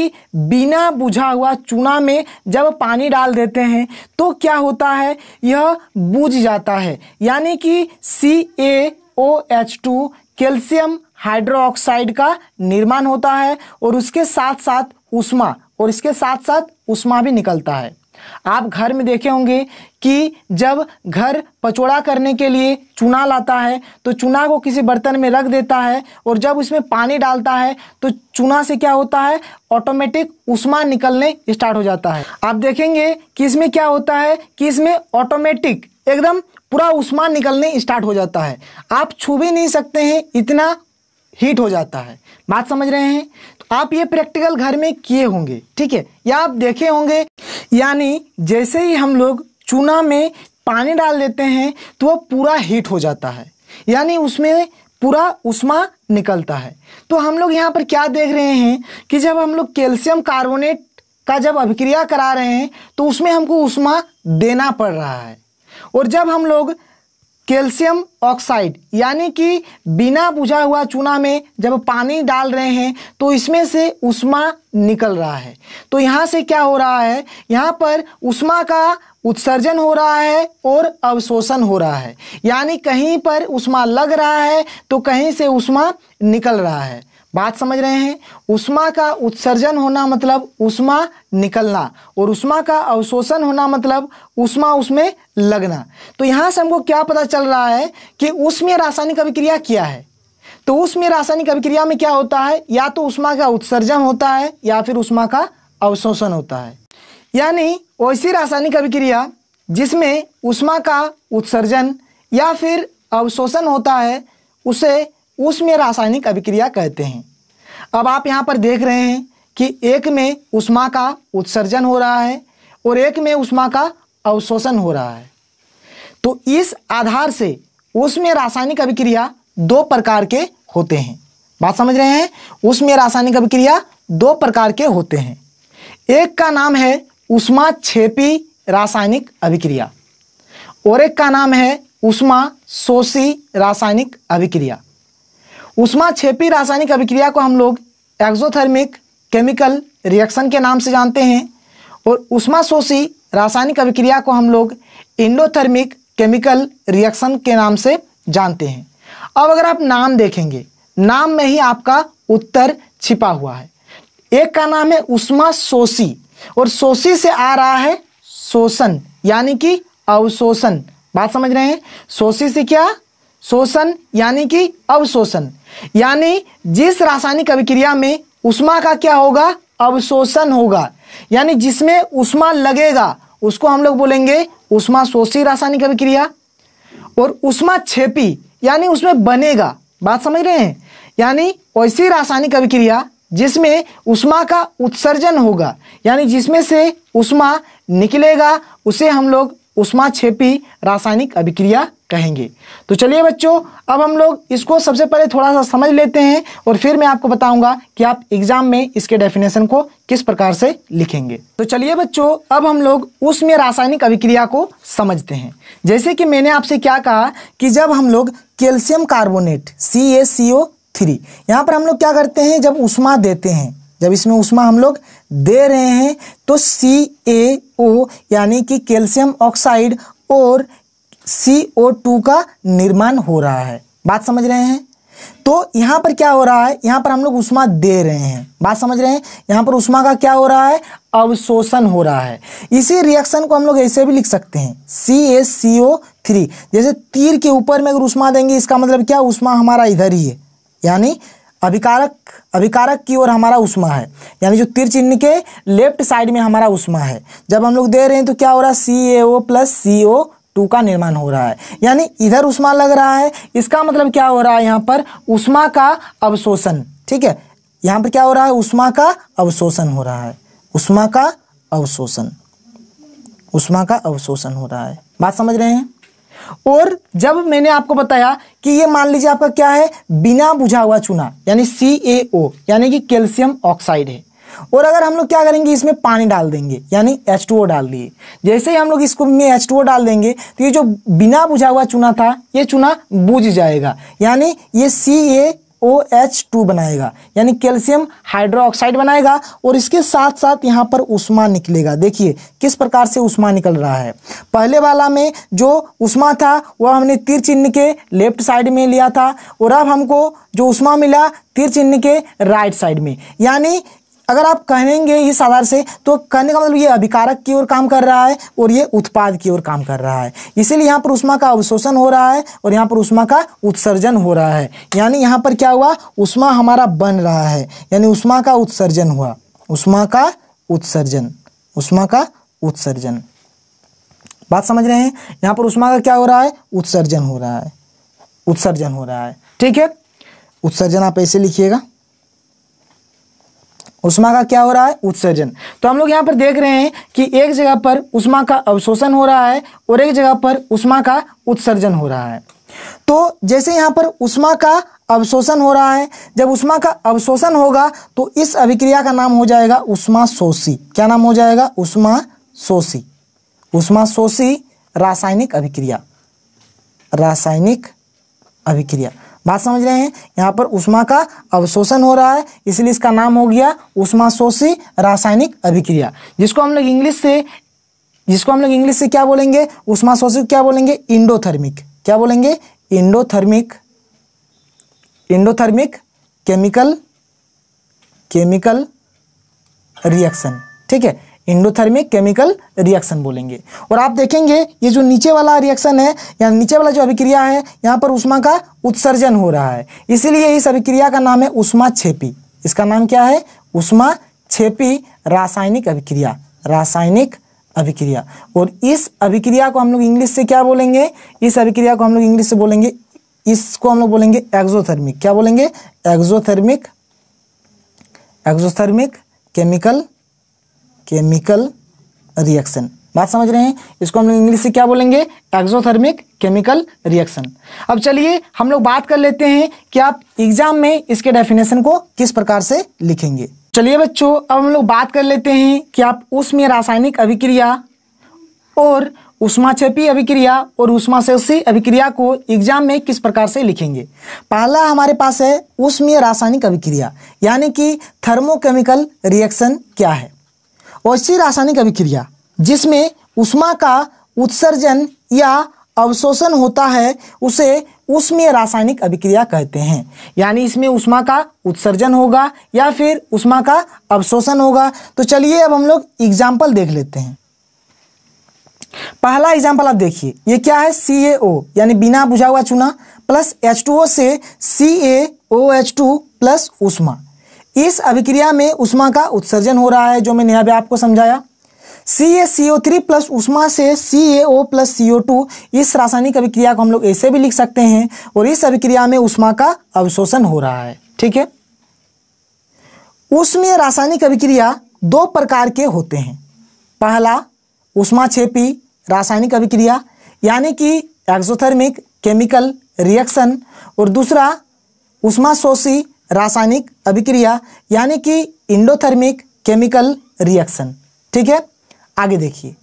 बिना बुझा हुआ चूना में जब पानी डाल देते हैं तो क्या होता है यह बुझ जाता है यानी कि C A O H two calcium hydroxide का निर्माण होता है और उसके साथ साथ उष्मा और इसके साथ साथ उष्मा भी निकलता है आप घर में देखे होंगे कि जब घर पचोड़ा करने के लिए चूना लाता है तो चूना को किसी बर्तन में रख देता है और जब उसमें पानी डालता है तो चूना से क्या होता है ऑटोमेटिक उष्मा निकलने स्टार्ट हो जाता है आप देखेंगे कि इसमें क्या होता है कि इसमें ऑटोमेटिक एकदम पूरा उष्मा निकलने स्टार्ट हो जाता है आप छू भी नहीं सकते हैं इतना हीट हो जाता है बात समझ रहे हैं तो आप ये प्रैक्टिकल घर में किए होंगे ठीक है या आप देखे होंगे यानी जैसे ही हम लोग चूना में पानी डाल देते हैं तो वह पूरा हीट हो जाता है यानी उसमें पूरा उष्मा निकलता है तो हम लोग यहाँ पर क्या देख रहे हैं कि जब हम लोग कैल्शियम कार्बोनेट का जब अभिक्रिया करा रहे हैं तो उसमें हमको उष्मा देना पड़ रहा है और जब हम लोग कैल्शियम ऑक्साइड यानी कि बिना बुझा हुआ चूना में जब पानी डाल रहे हैं तो इसमें से उष्मा निकल रहा है तो यहाँ से क्या हो रहा है यहाँ पर उष्मा का उत्सर्जन हो रहा है और अवशोषण हो रहा है यानी कहीं पर उष्मा लग रहा है तो कहीं से उष्मा निकल रहा है बात समझ रहे हैं उष्मा का उत्सर्जन होना मतलब उष्मा निकलना और उष्मा का अवशोषण होना मतलब उष्मा उसमें लगना तो यहां से हमको क्या पता चल रहा है कि उसमें रासायनिक अभिक्रिया क्या है तो उसमें रासायनिक अभिक्रिया में क्या होता है या तो उष्मा का उत्सर्जन होता है या फिर उष्मा का अवशोषण होता है यानी ऐसी रासायनिक अभिक्रिया जिसमें उष्मा का उत्सर्जन या फिर अवशोषण होता है उसे उसमें रासायनिक अभिक्रिया कहते हैं अब आप यहाँ पर देख रहे हैं कि एक में उष्मा का उत्सर्जन हो रहा है और एक में उष्मा का अवशोषण हो रहा है तो इस आधार से उसमें रासायनिक अभिक्रिया दो प्रकार के होते हैं बात समझ रहे हैं उसमें रासायनिक अभिक्रिया दो प्रकार के होते हैं एक का नाम है उष्मा छेपी रासायनिक अभिक्रिया और एक का नाम है उष्मा शोषी रासायनिक अभिक्रिया उष्मा छेपी रासायनिक अभिक्रिया को हम लोग एक्जोथर्मिक केमिकल रिएक्शन के नाम से जानते हैं और उष्मा शोषी रासायनिक अभिक्रिया को हम लोग इंडोथर्मिक केमिकल रिएक्शन के नाम से जानते हैं अब अगर आप नाम देखेंगे नाम में ही आपका उत्तर छिपा हुआ है एक का नाम है उष्मा शोषी और शोषी से आ रहा है शोषण यानी कि अवशोषण बात समझ रहे हैं शोषी से क्या शोषण यानी कि अवशोषण यानी जिस रासायनिक अभिक्रिया में उष्मा का क्या होगा अवशोषण होगा यानी जिसमें उष्मा लगेगा उसको हम लोग बोलेंगे उष्मा शोषी रासायनिक अभिक्रिया और उष्मा छेपी यानी उसमें बनेगा बात समझ रहे हैं यानी ऐसी रासायनिक अभिक्रिया जिसमें उष्मा का उत्सर्जन होगा यानी जिसमें से उष्मा निकलेगा उसे हम लोग उष्मा छेपी रासायनिक अभिक्रिया कहेंगे तो चलिए बच्चों अब हम लोग इसको सबसे पहले थोड़ा सा समझ लेते हैं और फिर मैं आपको बताऊंगा कि आप एग्जाम में इसके डेफिनेशन को किस प्रकार से लिखेंगे तो चलिए बच्चों अब हम लोग उसमें रासायनिक अभिक्रिया को समझते हैं जैसे कि मैंने आपसे क्या कहा कि जब हम लोग calcium carbonate C A C O three यहाँ पर हम लोग क्या करते हैं जब उष्मा देते हैं जब इसमें उष्मा हम लोग दे रहे हैं तो सी ए ओ यानी कि कैल्शियम ऑक्साइड और सी ओ टू का निर्माण हो रहा है बात समझ रहे हैं तो यहां पर क्या हो रहा है यहां पर हम लोग उष्मा दे रहे हैं बात समझ रहे हैं यहां पर उष्मा का क्या हो रहा है अवशोषण हो रहा है इसी रिएक्शन को हम लोग ऐसे भी लिख सकते हैं C S C O three जैसे तीर के ऊपर में अगर उष्मा देंगे इसका मतलब क्या उष्मा हमारा इधर ही है यानी अभिकारक अभिकारक की ओर हमारा उष्मा है यानी जो तीर चिन्ह के लेफ्ट साइड में हमारा उष्मा है जब हम लोग दे रहे हैं तो क्या हो रहा है सी A O plus C O two का निर्माण हो रहा है यानी इधर उष्मा लग रहा है इसका मतलब क्या हो रहा है यहाँ पर उष्मा का अवशोषण ठीक है यहाँ पर क्या हो रहा है उष्मा का अवशोषण हो रहा है उष्मा का अवशोषण उष्मा का अवशोषण हो रहा है बात समझ रहे हैं और जब मैंने आपको बताया कि ये मान लीजिए आपका क्या है बिना बुझा हुआ चूना यानी सी ए ओ यानी कि कैल्शियम ऑक्साइड है और अगर हम लोग क्या करेंगे इसमें पानी डाल देंगे यानी एच टू ओ डाल दिए जैसे ही हम लोग इसको में एच टू ओ डाल देंगे तो ये जो बिना बुझा हुआ चूना था ये चूना बुझ जाएगा यानी ये सी ए ओ एच टू बनाएगा यानी कैल्शियम हाइड्रोक्साइड बनाएगा और इसके साथ साथ यहाँ पर उष्मा निकलेगा देखिए किस प्रकार से उष्मा निकल रहा है पहले वाला में जो उष्मा था वह हमने तीर चिन्ह के लेफ्ट साइड में लिया था और अब हमको जो उष्मा मिला तीर चिन्ह के राइट साइड में यानी अगर आप कहेंगे इस आधार से तो कहने का मतलब ये अभिकारक की ओर काम कर रहा है और ये उत्पाद की ओर काम कर रहा है इसीलिए यहाँ पर उष्मा का अवशोषण हो रहा है और यहाँ पर उष्मा का उत्सर्जन हो रहा है यानी यहाँ पर क्या हुआ उष्मा हमारा बन रहा है यानी उष्मा का उत्सर्जन हुआ उष्मा का उत्सर्जन उष्मा का उत्सर्जन बात समझ रहे हैं यहाँ पर उष्मा का क्या हो रहा है उत्सर्जन हो रहा है उत्सर्जन हो रहा है ठीक है उत्सर्जन आप ऐसे लिखिएगा उष्मा का क्या हो रहा है उत्सर्जन तो हम लोग यहाँ पर देख रहे हैं कि एक जगह पर उष्मा का अवशोषण हो रहा है और एक जगह पर उष्मा का उत्सर्जन हो रहा है तो जैसे यहाँ पर उष्मा का अवशोषण हो रहा है जब उष्मा का अवशोषण होगा तो इस अभिक्रिया का नाम हो जाएगा उष्मा शोषी क्या नाम हो जाएगा उष्मा शोषी उष्मा शोषी रासायनिक अभिक्रिया रासायनिक अभिक्रिया बात समझ रहे हैं यहाँ पर उष्मा का अवशोषण हो रहा है इसलिए इसका नाम हो गया उष्माशोषी रासायनिक अभिक्रिया जिसको हम लोग इंग्लिश से जिसको हम लोग इंग्लिश से क्या बोलेंगे उष्माशोषी क्या बोलेंगे इंडोथर्मिक क्या बोलेंगे endothermic endothermic chemical chemical reaction ठीक है इंडोथर्मिक केमिकल रिएक्शन बोलेंगे और आप देखेंगे ये जो नीचे वाला रिएक्शन है या नीचे वाला जो अभिक्रिया है यहाँ पर उष्मा का उत्सर्जन हो रहा है इसीलिए इस अभिक्रिया का नाम है उष्मा छेपी इसका नाम क्या है उष्मा छेपी रासायनिक अभिक्रिया रासायनिक अभिक्रिया और इस अभिक्रिया को हम लोग इंग्लिश से क्या बोलेंगे इस अभिक्रिया को हम लोग इंग्लिश से बोलेंगे इसको हम लोग बोलेंगे एक्जोथर्मिक क्या बोलेंगे exothermic exothermic chemical chemical reaction बात समझ रहे हैं इसको हम लोग इंग्लिश से क्या बोलेंगे एक्जोथर्मिक केमिकल रिएक्शन अब चलिए हम लोग बात कर लेते हैं कि आप एग्जाम में इसके डेफिनेशन को किस प्रकार से लिखेंगे चलिए बच्चों अब हम लोग बात कर लेते हैं कि आप उसमें रासायनिक अभिक्रिया और छेपी अभिक्रिया और उष्माशोषी अभिक्रिया को एग्जाम में किस प्रकार से लिखेंगे पहला हमारे पास है उष्मीय रासायनिक अभिक्रिया यानी कि थर्मोकेमिकल रिएक्शन क्या है ऐसी रासायनिक अभिक्रिया जिसमें उष्मा का उत्सर्जन या अवशोषण होता है उसे उसमें रासायनिक अभिक्रिया कहते हैं यानी इसमें उष्मा का उत्सर्जन होगा या फिर उष्मा का अवशोषण होगा तो चलिए अब हम लोग एग्जाम्पल देख लेते हैं पहला एग्जाम्पल आप देखिए ये क्या है सी ए ओ यानी बिना बुझा हुआ चूना प्लस एच टू ओ से सी एच टू प्लस उष्मा इस अभिक्रिया में उष्मा का उत्सर्जन हो रहा है जो मैंने अभी आपको समझाया सी A C O three plus उष्मा से C A O plus C O two इस रासायनिक अभिक्रिया को हम लोग ऐसे भी लिख सकते हैं और इस अभिक्रिया में उष्मा का अवशोषण हो रहा है ठीक है उष्मीय रासायनिक अभिक्रिया दो प्रकार के होते हैं पहला उष्मा छेपी रासायनिक अभिक्रिया यानी कि एक्सोथर्मिक केमिकल रिएक्शन और दूसरा उष्मा शोषी रासायनिक अभिक्रिया यानी कि इंडोथर्मिक केमिकल रिएक्शन ठीक है आगे देखिए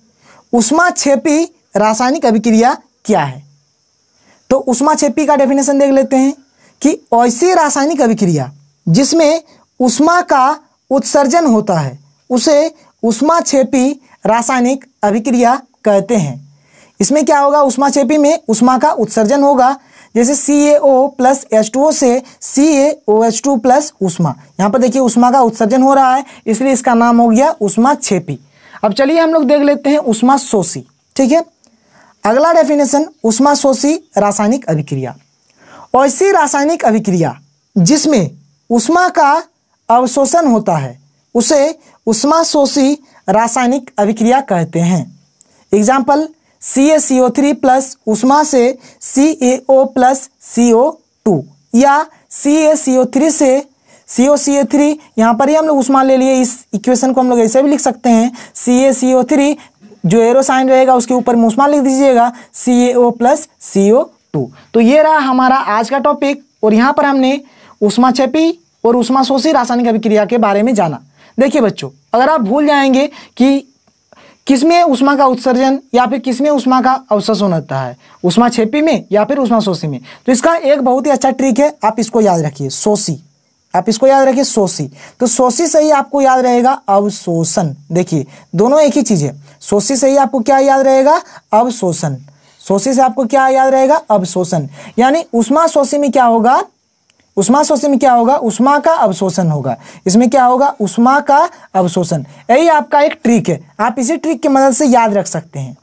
उष्मा छेपी रासायनिक अभिक्रिया क्या है तो उष्मा छेपी का डेफिनेशन देख लेते हैं कि ऐसी रासायनिक अभिक्रिया जिसमें उष्मा का उत्सर्जन होता है उसे उष्मा छेपी रासायनिक अभिक्रिया कहते हैं इसमें क्या होगा उष्मा छेपी में उष्मा का उत्सर्जन होगा जैसे C A O plus H two O से C A O H two plus उष्मा यहाँ पर देखिए उष्मा का उत्सर्जन हो रहा है इसलिए इसका नाम हो गया उष्मा छेपी अब चलिए हम लोग देख लेते हैं उष्मा सोसी ठीक है अगला डेफिनेशन उष्मा शोषी रासायनिक अभिक्रिया ऐसी रासायनिक अभिक्रिया जिसमें उष्मा का अवशोषण होता है उसे उष्मा शोषी रासायनिक अभिक्रिया कहते हैं example C A C O three plus उषमा से C A O plus C O two या सी ए सी ओ थ्री से सी ओ सी ए थ्री यहाँ पर ही हम लोग उषमा ले लिए इस इक्वेशन को हम लोग ऐसे भी लिख सकते हैं C A C O three जो एरो साइन रहेगा उसके ऊपर में लिख दीजिएगा सी A O plus C O two तो ये रहा हमारा आज का टॉपिक और यहाँ पर हमने उषमा छपी और उषमा शोषी रासायनिक अभिक्रिया के बारे में जाना देखिए बच्चों अगर आप भूल जाएंगे कि किसमें उष्मा का उत्सर्जन या फिर किसमें उष्मा का अवशोषण होता है उष्मा छेपी में या फिर उष्मा शोषी में तो इसका एक बहुत ही अच्छा ट्रिक है आप इसको याद रखिए शोषी आप इसको याद रखिए शोषी तो शोषी से ही आपको याद रहेगा अवशोषण देखिए दोनों एक ही चीज़ है शोषी से ही आपको क्या याद रहेगा अवशोषण शोषी से आपको क्या याद रहेगा अवशोषण यानी उष्मा शोषी में क्या होगा उष्मा शोषण में क्या होगा उष्मा का अवशोषण होगा इसमें क्या होगा उष्मा का अवशोषण यही आपका एक ट्रिक है आप इसी ट्रिक की मदद से याद रख सकते हैं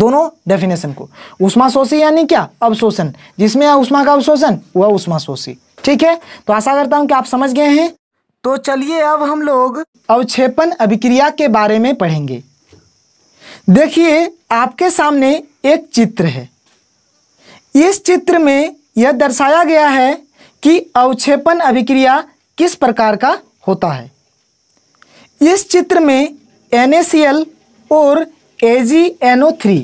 दोनों डेफिनेशन को उष्मा शोषी यानी क्या अवशोषण जिसमें उष्मा का अवशोषण वह उष्मा शोषी ठीक है तो आशा करता हूं कि आप समझ गए हैं तो चलिए अब हम लोग अवक्षेपण अभिक्रिया के बारे में पढ़ेंगे देखिए आपके सामने एक चित्र है इस चित्र में यह दर्शाया गया है कि अवक्षेपण अभिक्रिया किस प्रकार का होता है इस चित्र में NaCl और AgNO3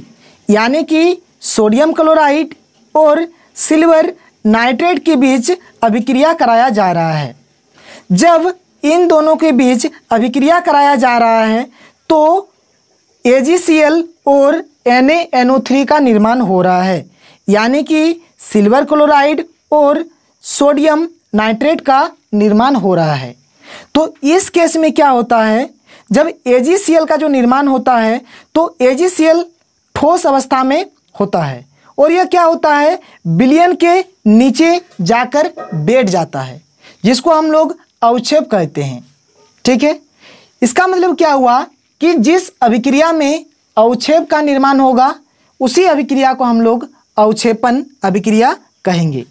यानी कि सोडियम क्लोराइड और सिल्वर नाइट्रेट के बीच अभिक्रिया कराया जा रहा है जब इन दोनों के बीच अभिक्रिया कराया जा रहा है तो AgCl और NaNO3 का निर्माण हो रहा है यानी कि सिल्वर क्लोराइड और सोडियम नाइट्रेट का निर्माण हो रहा है तो इस केस में क्या होता है जब ए का जो निर्माण होता है तो ए ठोस अवस्था में होता है और यह क्या होता है बिलियन के नीचे जाकर बैठ जाता है जिसको हम लोग अवक्षेप कहते हैं ठीक है इसका मतलब क्या हुआ कि जिस अभिक्रिया में अवक्षेप का निर्माण होगा उसी अभिक्रिया को हम लोग अवक्षेपन अभिक्रिया कहेंगे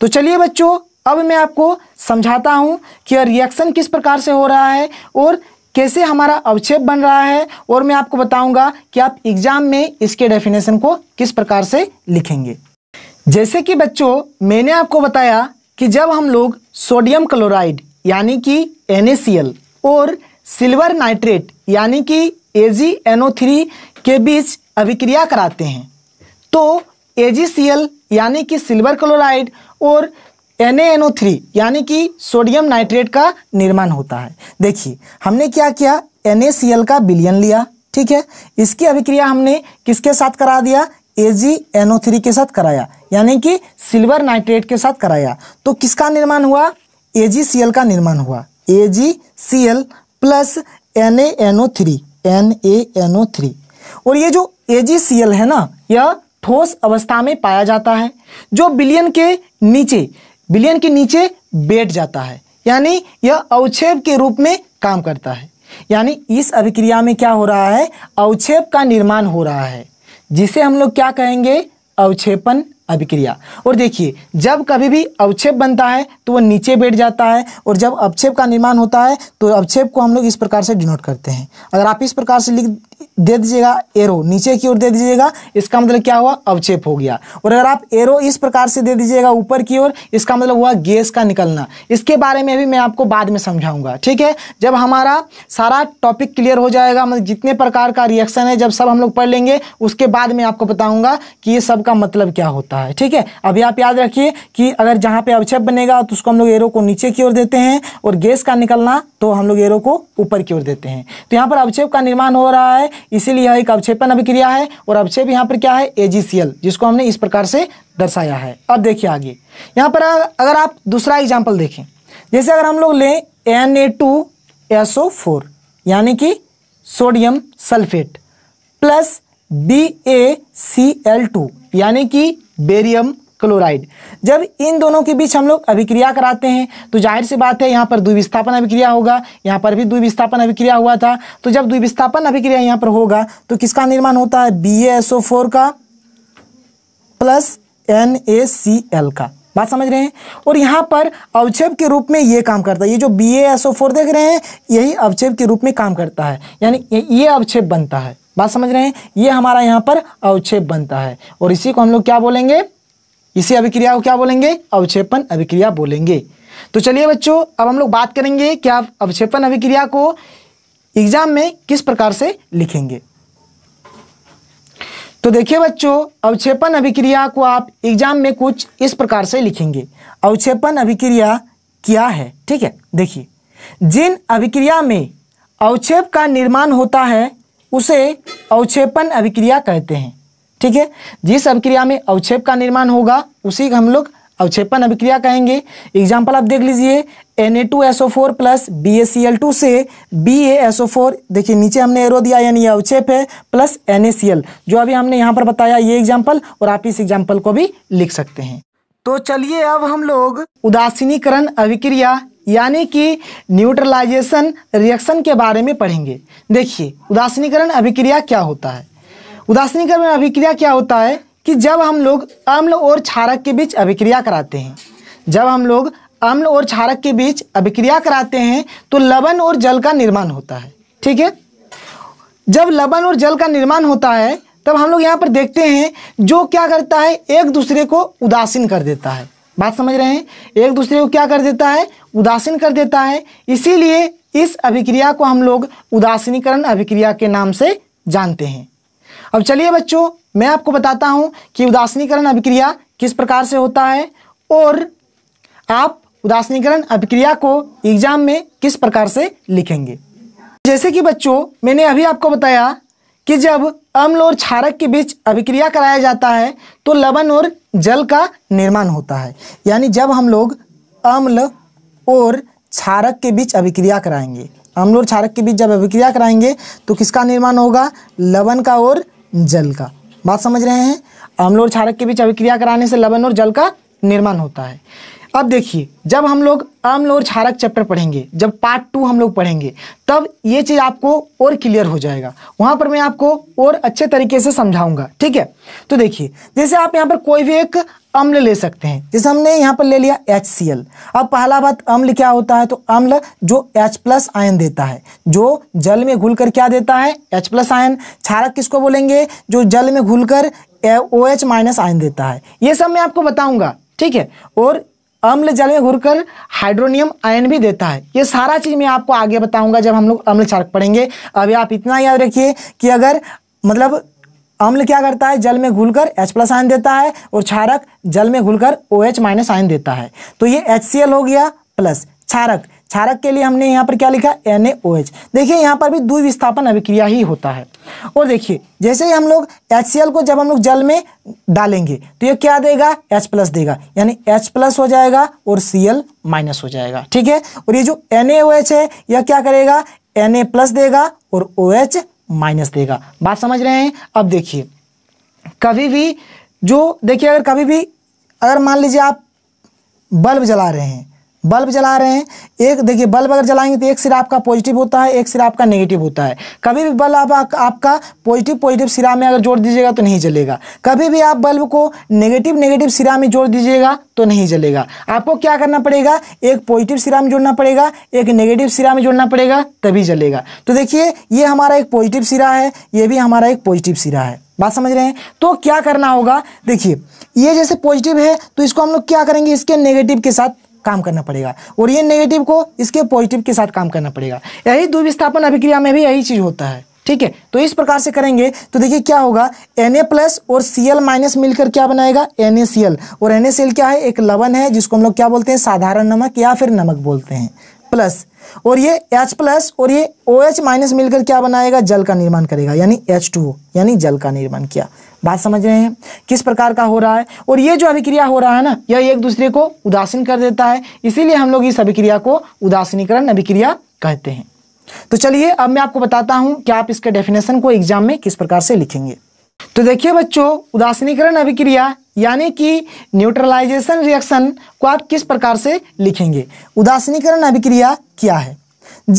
तो चलिए बच्चों अब मैं आपको समझाता हूँ कि रिएक्शन किस प्रकार से हो रहा है और कैसे हमारा अवक्षेप बन रहा है और मैं आपको बताऊंगा कि आप एग्जाम में इसके डेफिनेशन को किस प्रकार से लिखेंगे जैसे कि बच्चों मैंने आपको बताया कि जब हम लोग सोडियम क्लोराइड यानी कि एन और सिल्वर नाइट्रेट यानी कि ए के बीच अभिक्रिया कराते हैं तो ए यानी कि सिल्वर क्लोराइड और NaNO3 यानी कि सोडियम नाइट्रेट का निर्माण होता है देखिए हमने क्या किया NaCl का बिलियन लिया ठीक है इसकी अभिक्रिया हमने किसके साथ करा दिया AgNO3 के साथ कराया यानी कि सिल्वर नाइट्रेट के साथ कराया तो किसका निर्माण हुआ AgCl का निर्माण हुआ AgCl प्लस NaNO3 NaNO3 और ये जो AgCl है ना यह ठोस अवस्था में पाया जाता है जो बिलियन के नीचे बिलियन के नीचे बैठ जाता है यानी यह अवक्षेप के रूप में काम करता है यानी इस अभिक्रिया में क्या हो रहा है अवक्षेप का निर्माण हो रहा है जिसे हम लोग क्या कहेंगे अवक्षेपन अभिक्रिया और देखिए जब कभी भी अवक्षेप बनता है तो वह नीचे बैठ जाता है और जब अवक्षेप का निर्माण होता है तो अवक्षेप को हम लोग इस प्रकार से डिनोट करते हैं अगर आप इस प्रकार से लिख दे दीजिएगा एरो नीचे की ओर दे दीजिएगा इसका मतलब क्या हुआ अवक्षेप हो गया और अगर आप एरो इस प्रकार से दे दीजिएगा ऊपर की ओर इसका मतलब हुआ गैस का निकलना इसके बारे में भी मैं आपको बाद में समझाऊंगा ठीक है जब हमारा सारा टॉपिक क्लियर हो जाएगा मतलब जितने प्रकार का रिएक्शन है जब सब हम लोग पढ़ लेंगे उसके बाद में आपको बताऊंगा कि ये सब का मतलब क्या होता है रहा है ठीक है अभी आप याद रखिए कि अगर जहां पे अवक्षेप बनेगा तो उसको हम लोग एरो को नीचे की ओर देते हैं और गैस का निकलना तो हम लोग एरो को ऊपर की ओर देते हैं तो यहां पर अवक्षेप का निर्माण हो रहा है इसीलिए यह एक अवक्षेपन अभिक्रिया है और अवक्षेप यहां पर क्या है एजीसीएल जिसको हमने इस प्रकार से दर्शाया है अब देखिए आगे यहां पर अगर आप दूसरा एग्जाम्पल देखें जैसे अगर हम लोग लें N A two S O four यानी कि sodium sulphate plus B A C L two यानी कि बेरियम क्लोराइड जब इन दोनों के बीच हम लोग अभिक्रिया कराते हैं तो जाहिर सी बात है यहाँ पर द्विविस्थापन अभिक्रिया होगा यहाँ पर भी द्विविस्थापन अभिक्रिया हुआ था तो जब द्विविस्थापन अभिक्रिया यहाँ पर होगा तो किसका निर्माण होता है बी का प्लस एन का बात समझ रहे हैं और यहाँ पर अवक्षेप के रूप में ये काम करता है ये जो बी देख रहे हैं यही अवक्षेप के रूप में काम करता है यानी ये अवक्षेप बनता है बात समझ रहे हैं ये हमारा यहाँ पर अवक्षेप बनता है और इसी को हम लोग क्या बोलेंगे इसी अभिक्रिया को क्या बोलेंगे अवक्षेपन अभिक्रिया बोलेंगे तो चलिए बच्चों अब हम लोग बात करेंगे कि आप अवक्षेपन अभिक्रिया को एग्जाम में किस प्रकार से लिखेंगे तो देखिए बच्चों अवक्षेपन अभिक्रिया को आप एग्जाम में कुछ इस प्रकार से लिखेंगे अवक्षेपन अभिक्रिया क्या है ठीक है देखिए जिन अभिक्रिया में अवक्षेप का निर्माण होता है उसे अवक्षेपण अभिक्रिया कहते हैं ठीक है जिस अभिक्रिया में अवक्षेप का निर्माण होगा उसी हम लोग अवक्षेपण अभिक्रिया कहेंगे एग्जाम्पल आप देख लीजिए N A two SO four plus B A C L two से बी ए फोर देखिए नीचे हमने एरो दिया यानी ये अवक्षेप है plus N A C L जो अभी हमने यहाँ पर बताया ये एग्जाम्पल और आप इस एग्जाम्पल को भी लिख सकते हैं तो चलिए अब हम लोग उदासीनीकरण अभिक्रिया यानी कि न्यूट्रलाइजेशन रिएक्शन के बारे में पढ़ेंगे देखिए उदासीनीकरण अभिक्रिया क्या होता है उदासीनीकरण अभिक्रिया क्या होता है कि जब हम लोग अम्ल और क्षारक के बीच अभिक्रिया कराते हैं जब हम लोग अम्ल और क्षारक के बीच अभिक्रिया कराते हैं तो लवण और जल का निर्माण होता है ठीक है जब लवण और जल का निर्माण होता है तब हम लोग यहाँ पर देखते हैं जो क्या करता है एक दूसरे को उदासीन कर देता है बात समझ रहे हैं एक दूसरे को क्या कर देता है उदासीन कर देता है इसीलिए इस अभिक्रिया को हम लोग उदासीनीकरण अभिक्रिया के नाम से जानते हैं अब चलिए बच्चों मैं आपको बताता हूं कि उदासीनीकरण अभिक्रिया किस प्रकार से होता है और आप उदासीनीकरण अभिक्रिया को एग्जाम में किस प्रकार से लिखेंगे जैसे कि बच्चों मैंने अभी आपको बताया कि जब अम्ल और क्षारक के बीच अभिक्रिया कराया जाता है तो लवण और जल का निर्माण होता है यानी जब हम लोग अम्ल और क्षारक के बीच अभिक्रिया कराएंगे अम्ल और क्षारक के बीच जब अभिक्रिया कराएंगे तो किसका निर्माण होगा लवण का और जल का बात समझ रहे हैं अम्ल और क्षारक के बीच अभिक्रिया कराने से लवण और जल का निर्माण होता है अब देखिए जब हम लोग अम्ल और क्षारक चैप्टर पढ़ेंगे जब पार्ट टू हम लोग पढ़ेंगे तब ये चीज़ आपको और क्लियर हो जाएगा वहाँ पर मैं आपको और अच्छे तरीके से समझाऊंगा ठीक है तो देखिए जैसे आप यहाँ पर कोई भी एक अम्ल ले सकते हैं जैसे हमने यहाँ पर ले लिया एच अब पहला बात अम्ल क्या होता है तो अम्ल जो एच प्लस आयन देता है जो जल में घुल क्या देता है एच प्लस आयन क्षारक किसको बोलेंगे जो जल में कर ओ एच माइनस आयन देता है ये सब मैं आपको बताऊंगा ठीक है और अम्ल जल में घुरकर हाइड्रोनियम आयन भी देता है ये सारा चीज़ मैं आपको आगे बताऊंगा जब हम लोग अम्ल चारक पढ़ेंगे अभी आप इतना याद रखिए कि अगर मतलब अम्ल क्या करता है जल में घुलकर H प्लस आयन देता है और क्षारक जल में घुलकर OH माइनस आयन देता है तो ये HCl हो गया प्लस क्षारक क्षारक के लिए हमने यहाँ पर क्या लिखा एन देखिए यहाँ पर भी द्विविस्थापन अभिक्रिया ही होता है और देखिए जैसे ही हम लोग एच को जब हम लोग जल में डालेंगे तो ये क्या देगा H प्लस देगा यानी H प्लस हो जाएगा और सी एल माइनस हो जाएगा ठीक है और ये जो एन है यह क्या करेगा एन प्लस देगा और ओ OH माइनस देगा बात समझ रहे हैं अब देखिए कभी भी जो देखिए अगर कभी भी अगर मान लीजिए आप बल्ब जला रहे हैं बल्ब जला रहे हैं एक देखिए बल्ब अगर जलाएंगे तो एक सिरा आपका पॉजिटिव होता है एक सिरा आपका नेगेटिव होता है कभी भी बल्ब आप, आप आपका पॉजिटिव पॉजिटिव सिरा में अगर जोड़ दीजिएगा तो नहीं जलेगा कभी भी आप बल्ब को नेगेटिव नेगेटिव सिरा में जोड़ दीजिएगा तो नहीं जलेगा आपको क्या करना पड़ेगा एक पॉजिटिव सिरा में जोड़ना पड़ेगा एक नेगेटिव सिरा में जोड़ना पड़ेगा तभी जलेगा तो देखिए ये हमारा एक पॉजिटिव सिरा है ये भी हमारा एक पॉजिटिव सिरा है बात समझ रहे हैं तो क्या करना होगा देखिए ये जैसे पॉजिटिव है तो इसको हम लोग क्या करेंगे इसके नेगेटिव के साथ काम करना पड़ेगा और ये नेगेटिव को इसके पॉजिटिव के साथ काम करना पड़ेगा यही दुविस्थापन अभिक्रिया में भी यही चीज़ होता है ठीक है तो इस प्रकार से करेंगे तो देखिए क्या होगा Na प्लस और Cl माइनस मिलकर क्या बनाएगा NaCl और NaCl क्या है एक लवण है जिसको हम लोग क्या बोलते हैं साधारण नमक या फिर नमक बोलते हैं प्लस और ये एच प्लस और ये ओ OH माइनस मिलकर क्या बनाएगा जल का निर्माण करेगा यानी एच टू यानी जल का निर्माण किया बात समझ रहे हैं किस प्रकार का हो रहा है और ये जो अभिक्रिया हो रहा है ना यह एक दूसरे को उदासीन कर देता है इसीलिए हम लोग इस अभिक्रिया को उदासीनीकरण अभिक्रिया कहते हैं तो चलिए अब मैं आपको बताता हूं कि आप इसके डेफिनेशन को एग्जाम में किस प्रकार से लिखेंगे तो देखिए बच्चों उदासीनीकरण अभिक्रिया यानी कि न्यूट्रलाइजेशन रिएक्शन को आप किस प्रकार से लिखेंगे उदासीनीकरण अभिक्रिया क्या है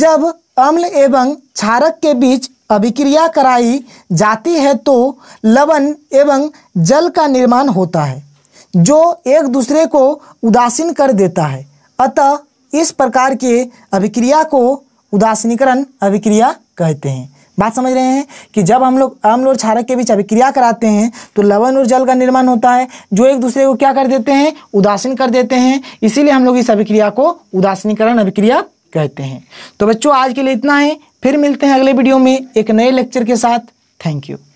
जब अम्ल एवं क्षारक के बीच अभिक्रिया कराई जाती है तो लवण एवं जल का निर्माण होता है जो एक दूसरे को उदासीन कर देता है अतः इस प्रकार के अभिक्रिया को उदासीनीकरण अभिक्रिया कहते हैं बात समझ रहे हैं कि जब हम लोग अम्ल और क्षारक के बीच अभिक्रिया कराते हैं तो लवण और जल का निर्माण होता है जो एक दूसरे को क्या कर देते हैं उदासीन कर देते हैं इसीलिए हम लोग इस अभिक्रिया को उदासीनीकरण अभिक्रिया कहते हैं तो बच्चों आज के लिए इतना है फिर मिलते हैं अगले वीडियो में एक नए लेक्चर के साथ थैंक यू